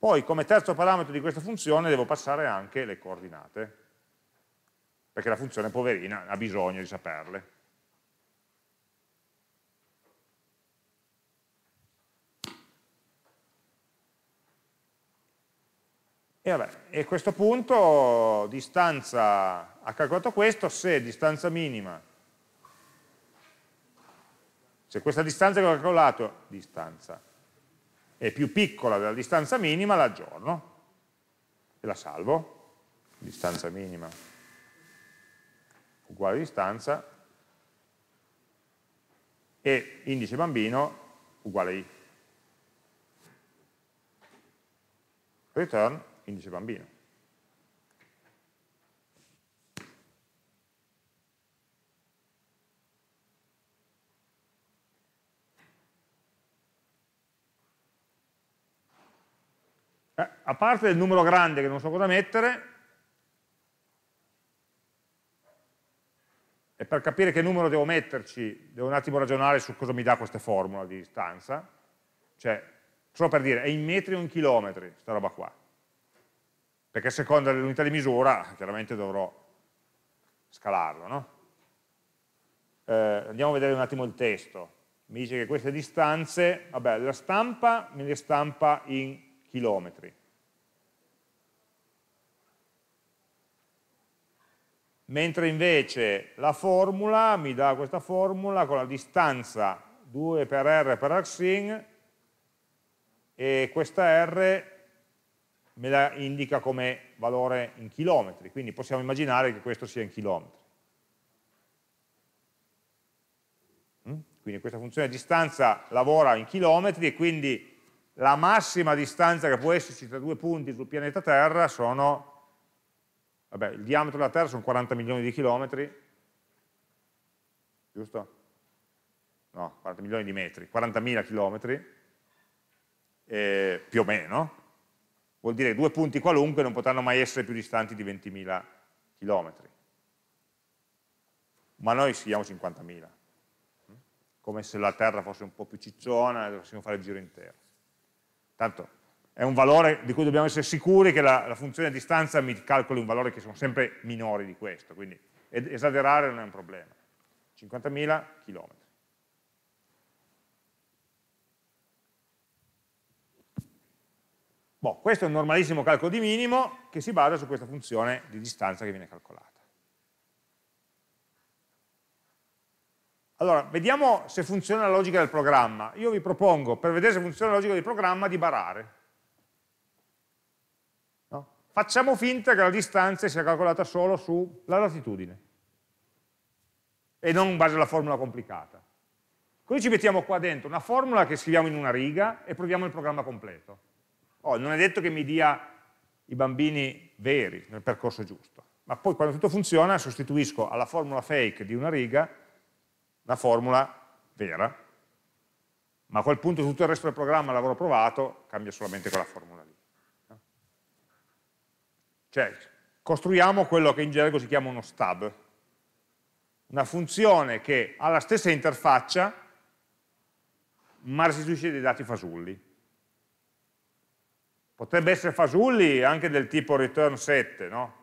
Poi come terzo parametro di questa funzione devo passare anche le coordinate, perché la funzione poverina ha bisogno di saperle. E, vabbè, e a questo punto distanza, ha calcolato questo, se distanza minima, se questa distanza che ho calcolato, distanza, è più piccola della distanza minima, la aggiorno e la salvo, distanza minima uguale distanza e indice bambino uguale i. Return indice bambino. Eh, a parte del numero grande che non so cosa mettere, e per capire che numero devo metterci devo un attimo ragionare su cosa mi dà questa formula di distanza cioè solo per dire è in metri o in chilometri sta roba qua perché a seconda dell'unità di misura chiaramente dovrò scalarlo. No? Eh, andiamo a vedere un attimo il testo. Mi dice che queste distanze, vabbè, la stampa me le stampa in chilometri. Mentre invece la formula mi dà questa formula con la distanza 2 per r per arsin e questa r me la indica come valore in chilometri, quindi possiamo immaginare che questo sia in chilometri. Mm? Quindi questa funzione distanza lavora in chilometri e quindi la massima distanza che può esserci tra due punti sul pianeta Terra sono, vabbè, il diametro della Terra sono 40 milioni di chilometri, giusto? No, 40 milioni di metri, 40.000 chilometri, eh, più o meno, Vuol dire che due punti qualunque non potranno mai essere più distanti di 20.000 km. Ma noi siamo 50.000, come se la Terra fosse un po' più cicciona e dovessimo fare il giro intero. Tanto è un valore di cui dobbiamo essere sicuri che la, la funzione a distanza mi calcoli un valore che sono sempre minori di questo, quindi esagerare non è un problema. 50.000 km. Boh, questo è un normalissimo calcolo di minimo che si basa su questa funzione di distanza che viene calcolata. Allora, vediamo se funziona la logica del programma. Io vi propongo, per vedere se funziona la logica del programma, di barare. No? Facciamo finta che la distanza sia calcolata solo sulla latitudine e non in base alla formula complicata. Così ci mettiamo qua dentro una formula che scriviamo in una riga e proviamo il programma completo Oh, non è detto che mi dia i bambini veri nel percorso giusto, ma poi quando tutto funziona sostituisco alla formula fake di una riga la formula vera, ma a quel punto tutto il resto del programma l'avrò provato, cambia solamente quella formula lì. Cioè, costruiamo quello che in gergo si chiama uno stub, una funzione che ha la stessa interfaccia ma restituisce dei dati fasulli. Potrebbe essere fasulli anche del tipo return 7, no?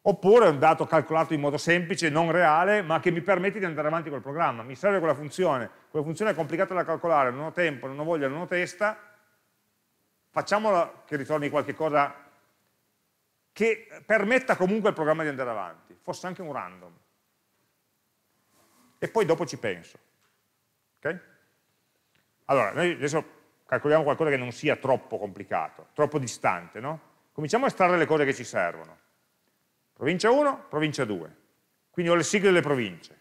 Oppure un dato calcolato in modo semplice, non reale, ma che mi permette di andare avanti col programma. Mi serve quella funzione, quella funzione è complicata da calcolare, non ho tempo, non ho voglia, non ho testa, facciamola che ritorni qualche cosa che permetta comunque al programma di andare avanti, fosse anche un random. E poi dopo ci penso. Okay? Allora, noi adesso calcoliamo qualcosa che non sia troppo complicato, troppo distante, no? Cominciamo a estrarre le cose che ci servono. Provincia 1, provincia 2. Quindi ho le sigle delle province.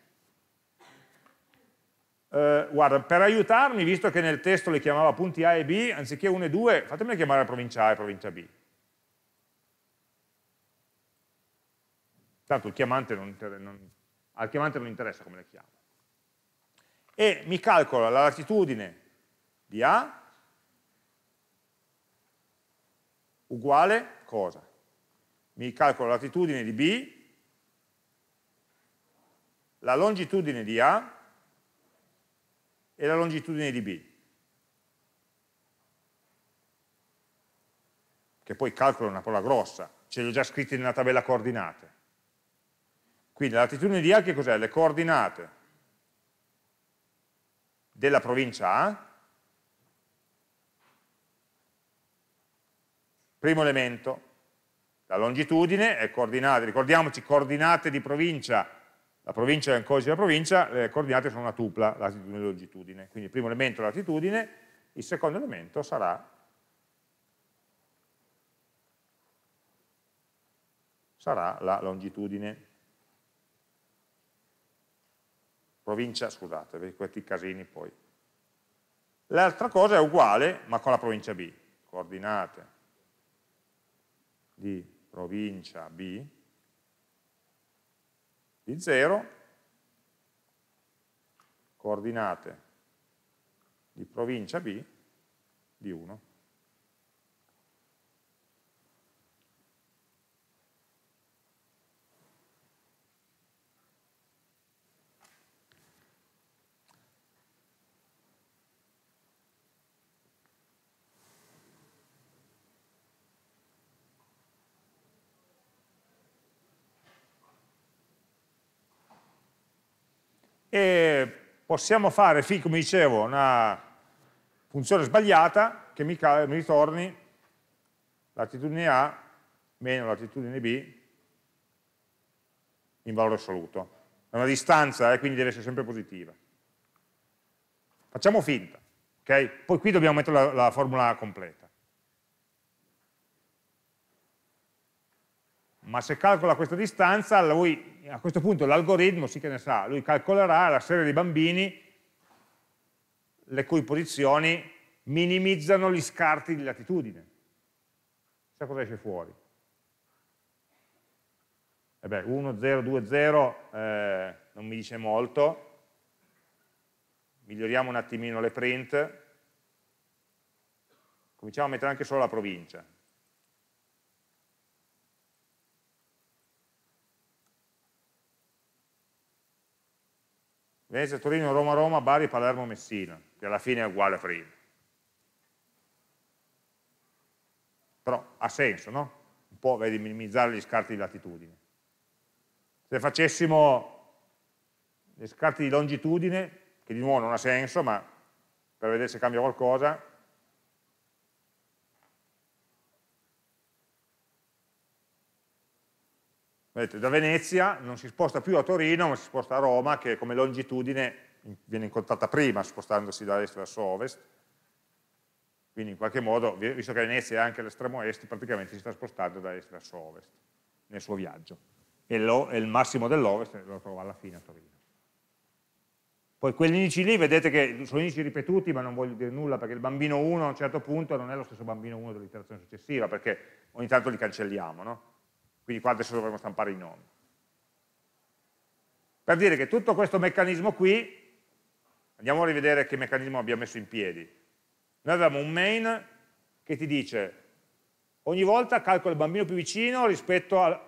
Eh, guarda, per aiutarmi, visto che nel testo le chiamava punti A e B, anziché 1 e 2, fatemele chiamare provincia A e provincia B. Tanto il chiamante non, non, al chiamante non interessa come le chiamo. E mi calcola la latitudine di A uguale cosa? Mi calcolo la latitudine di B, la longitudine di A e la longitudine di B. Che poi calcolo è una parola grossa, ce li ho già scritti nella tabella coordinate. Quindi la latitudine di A che cos'è? Le coordinate della provincia A Primo elemento, la longitudine e coordinate. Ricordiamoci, coordinate di provincia, la provincia è un codice della provincia, le coordinate sono una tupla, latitudine e longitudine. Quindi il primo elemento è latitudine, il secondo elemento sarà, sarà la longitudine. Provincia, scusate, questi casini poi. L'altra cosa è uguale, ma con la provincia B, coordinate di provincia B di 0, coordinate di provincia B di 1. e possiamo fare, come dicevo, una funzione sbagliata che mi, mi ritorni latitudine A meno latitudine B in valore assoluto. È una distanza e eh, quindi deve essere sempre positiva. Facciamo finta, ok? Poi qui dobbiamo mettere la, la formula completa. ma se calcola questa distanza, lui, a questo punto l'algoritmo, sì che ne sa, lui calcolerà la serie di bambini le cui posizioni minimizzano gli scarti di latitudine. Sa cosa esce fuori? E eh beh, 1, 0, 2, 0 eh, non mi dice molto, miglioriamo un attimino le print, cominciamo a mettere anche solo la provincia, Venezia, Torino, Roma, Roma, Bari, Palermo, Messina, che alla fine è uguale a prima. Però ha senso, no? Un po' vedi minimizzare gli scarti di latitudine. Se facessimo gli scarti di longitudine, che di nuovo non ha senso, ma per vedere se cambia qualcosa, Vedete, da Venezia non si sposta più a Torino, ma si sposta a Roma, che come longitudine viene incontrata prima, spostandosi da est verso ovest. Quindi in qualche modo, visto che Venezia è anche all'estremo est, praticamente si sta spostando da est verso ovest nel suo viaggio. E, lo, il massimo dell'ovest lo trova alla fine a Torino. Poi quegli indici lì, vedete che sono indici ripetuti, ma non voglio dire nulla, perché il bambino 1 a un certo punto non è lo stesso bambino 1 dell'iterazione successiva, perché ogni tanto li cancelliamo, no? Quindi qua adesso dovremmo stampare i nomi. Per dire che tutto questo meccanismo qui, andiamo a rivedere che meccanismo abbiamo messo in piedi. Noi avevamo un main che ti dice ogni volta calcola il bambino più vicino rispetto al,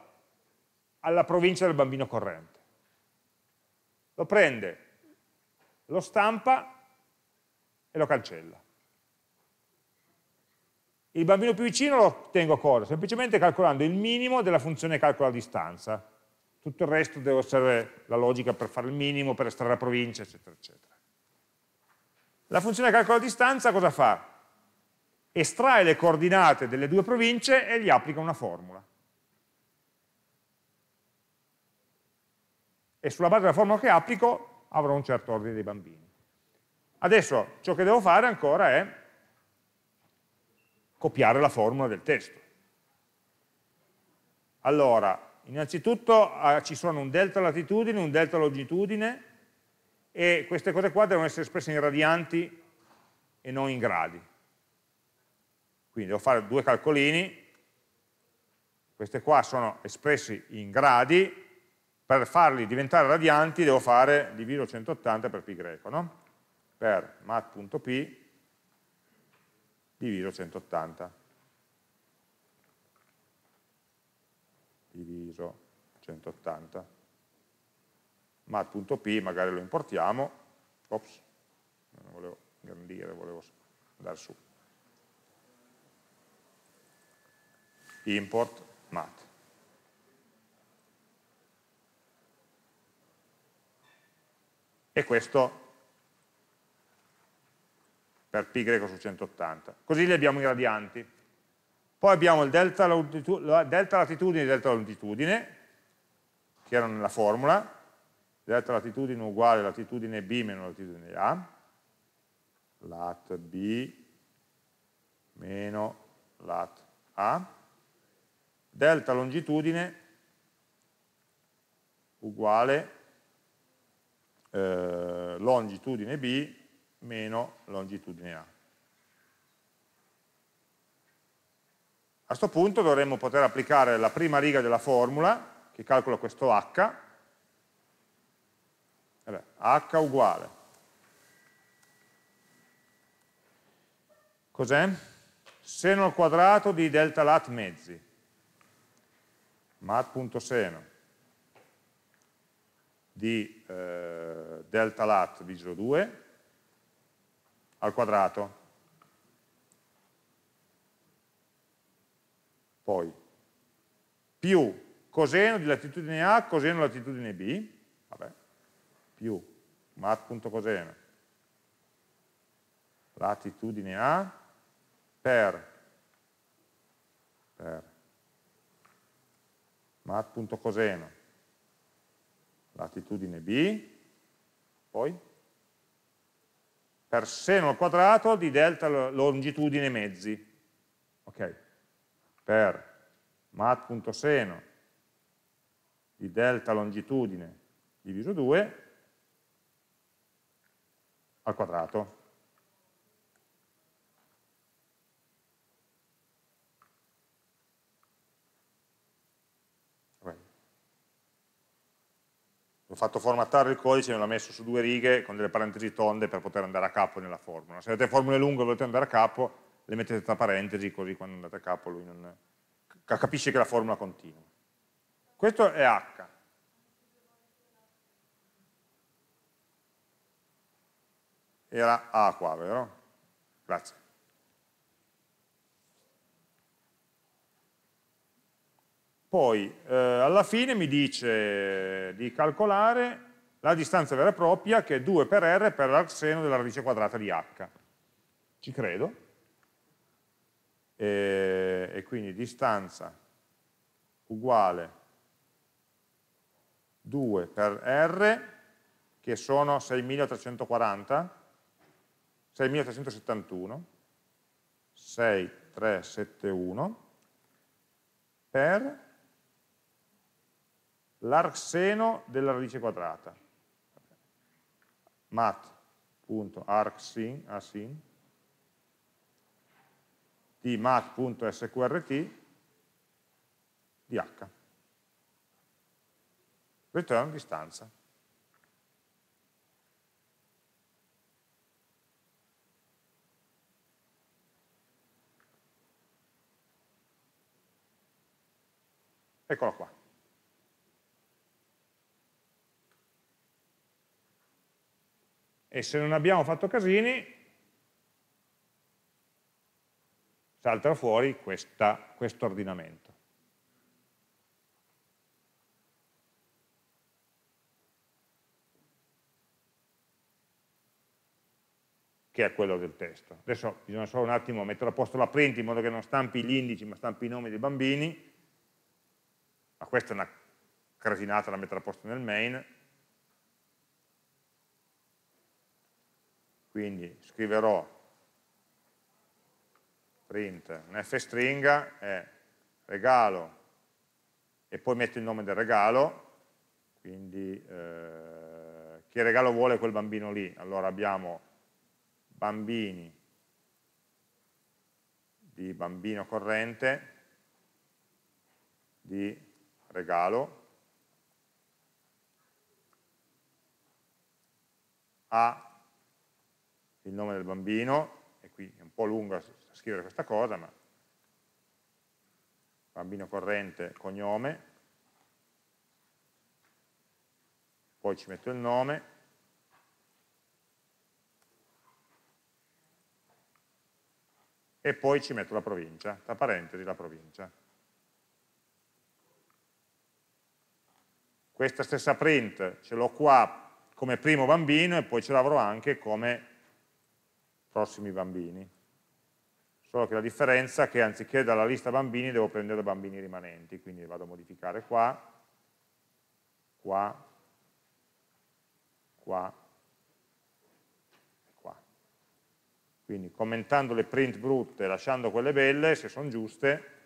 alla provincia del bambino corrente. Lo prende, lo stampa e lo cancella. Il bambino più vicino lo tengo a cosa? Semplicemente calcolando il minimo della funzione calcola distanza. Tutto il resto deve essere la logica per fare il minimo, per estrarre la provincia, eccetera, eccetera. La funzione calcola distanza cosa fa? Estrae le coordinate delle due province e gli applica una formula. E sulla base della formula che applico avrò un certo ordine dei bambini. Adesso ciò che devo fare ancora è copiare la formula del testo. Allora, innanzitutto ah, ci sono un delta latitudine, un delta longitudine e queste cose qua devono essere espresse in radianti e non in gradi. Quindi devo fare due calcolini, queste qua sono espresse in gradi, per farli diventare radianti devo fare divido 180 per pi greco, no? per mat.p diviso 180. Diviso 180. Mat.p magari lo importiamo. Ops, non volevo ingrandire, volevo andare su. Import mat. E questo per pi greco su 180. Così li abbiamo i gradianti. Poi abbiamo il delta, delta latitudine e delta longitudine, che erano nella formula, delta latitudine uguale latitudine B meno latitudine A, lat B meno lat A, delta longitudine uguale eh, longitudine B meno longitudine A. A questo punto dovremmo poter applicare la prima riga della formula, che calcola questo H, Vabbè, H uguale. Cos'è? Seno al quadrato di delta lat mezzi, mat.seno di eh, delta lat diviso 2 al quadrato. Poi, più coseno di latitudine A, coseno di latitudine B, vabbè, più mat.coseno, latitudine A per, per mat.coseno, latitudine B, poi per seno al quadrato di delta longitudine mezzi. Ok? Per mat.seno di delta longitudine diviso 2 al quadrato. ho fatto formattare il codice, e me l'ha messo su due righe con delle parentesi tonde per poter andare a capo nella formula. Se avete formule lunghe e volete andare a capo, le mettete tra parentesi, così quando andate a capo lui non... capisce che la formula continua. Questo è H. Era A qua, vero? Grazie. Poi eh, alla fine mi dice di calcolare la distanza vera e propria che è 2 per r per l'arcseno della radice quadrata di h. Ci credo. E, eh, e quindi distanza uguale 2 per r che sono 6340 6371 6371 per l'arcseno della radice quadrata. mat.arcsin asin, di mat.sqrt di h. Return distanza. Eccolo qua. e se non abbiamo fatto casini salta fuori questo ordinamento. che è quello del testo. Adesso bisogna solo un attimo mettere a posto la print in modo che non stampi gli indici ma stampi i nomi dei bambini, ma questa è una cretinata da mettere a posto nel main, Quindi scriverò print, un f fstringa è regalo e poi metto il nome del regalo, quindi eh, che regalo vuole quel bambino lì? Allora abbiamo bambini di bambino corrente di regalo a il nome del bambino, e qui è un po' lungo scrivere questa cosa, ma bambino corrente, cognome, poi ci metto il nome, e poi ci metto la provincia, tra parentesi la provincia. Questa stessa print ce l'ho qua come primo bambino e poi ce l'avrò anche come prossimi bambini. Solo che la differenza è che anziché dalla lista bambini devo prendere bambini rimanenti, quindi vado a modificare qua, qua, qua e qua. Quindi commentando le print brutte lasciando quelle belle, se sono giuste,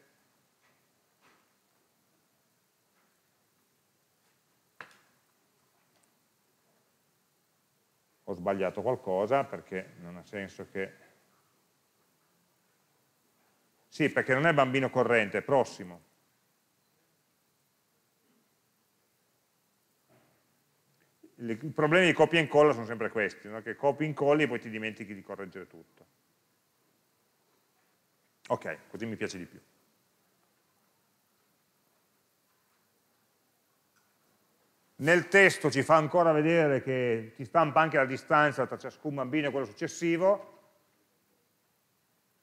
sbagliato qualcosa perché non ha senso che... Sì, perché non è bambino corrente, è prossimo. I problemi di copia e incolla sono sempre questi, no? che copi e incolli e poi ti dimentichi di correggere tutto. Ok, così mi piace di più. Nel testo ci fa ancora vedere che ti stampa anche la distanza tra ciascun bambino e quello successivo,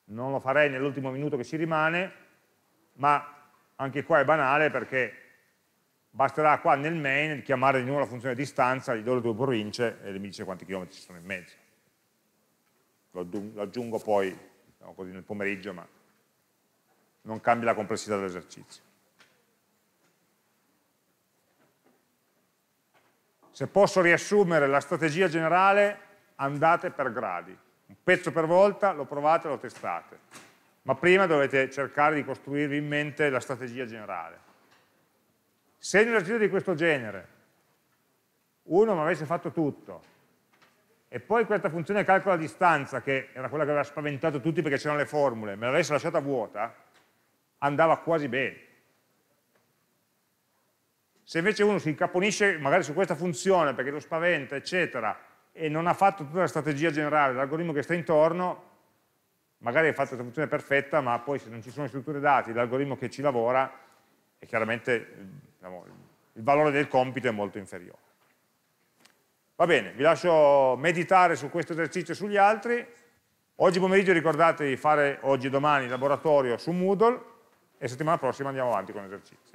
non lo farei nell'ultimo minuto che ci rimane, ma anche qua è banale perché basterà qua nel main chiamare di nuovo la funzione distanza, gli do le due province e mi dice quanti chilometri ci sono in mezzo. Lo aggiungo poi diciamo così, nel pomeriggio, ma non cambia la complessità dell'esercizio. Se posso riassumere la strategia generale, andate per gradi. Un pezzo per volta, lo provate lo testate. Ma prima dovete cercare di costruirvi in mente la strategia generale. Se in un esercizio di questo genere uno mi avesse fatto tutto e poi questa funzione calcola distanza, che era quella che aveva spaventato tutti perché c'erano le formule, me l'avesse lasciata vuota, andava quasi bene se invece uno si incaponisce magari su questa funzione perché lo spaventa, eccetera, e non ha fatto tutta la strategia generale, l'algoritmo che sta intorno, magari ha fatto questa funzione perfetta, ma poi se non ci sono strutture dati, l'algoritmo che ci lavora, è chiaramente diciamo, il valore del compito è molto inferiore. Va bene, vi lascio meditare su questo esercizio e sugli altri. Oggi pomeriggio ricordate di fare oggi e domani il laboratorio su Moodle e settimana prossima andiamo avanti con l'esercizio.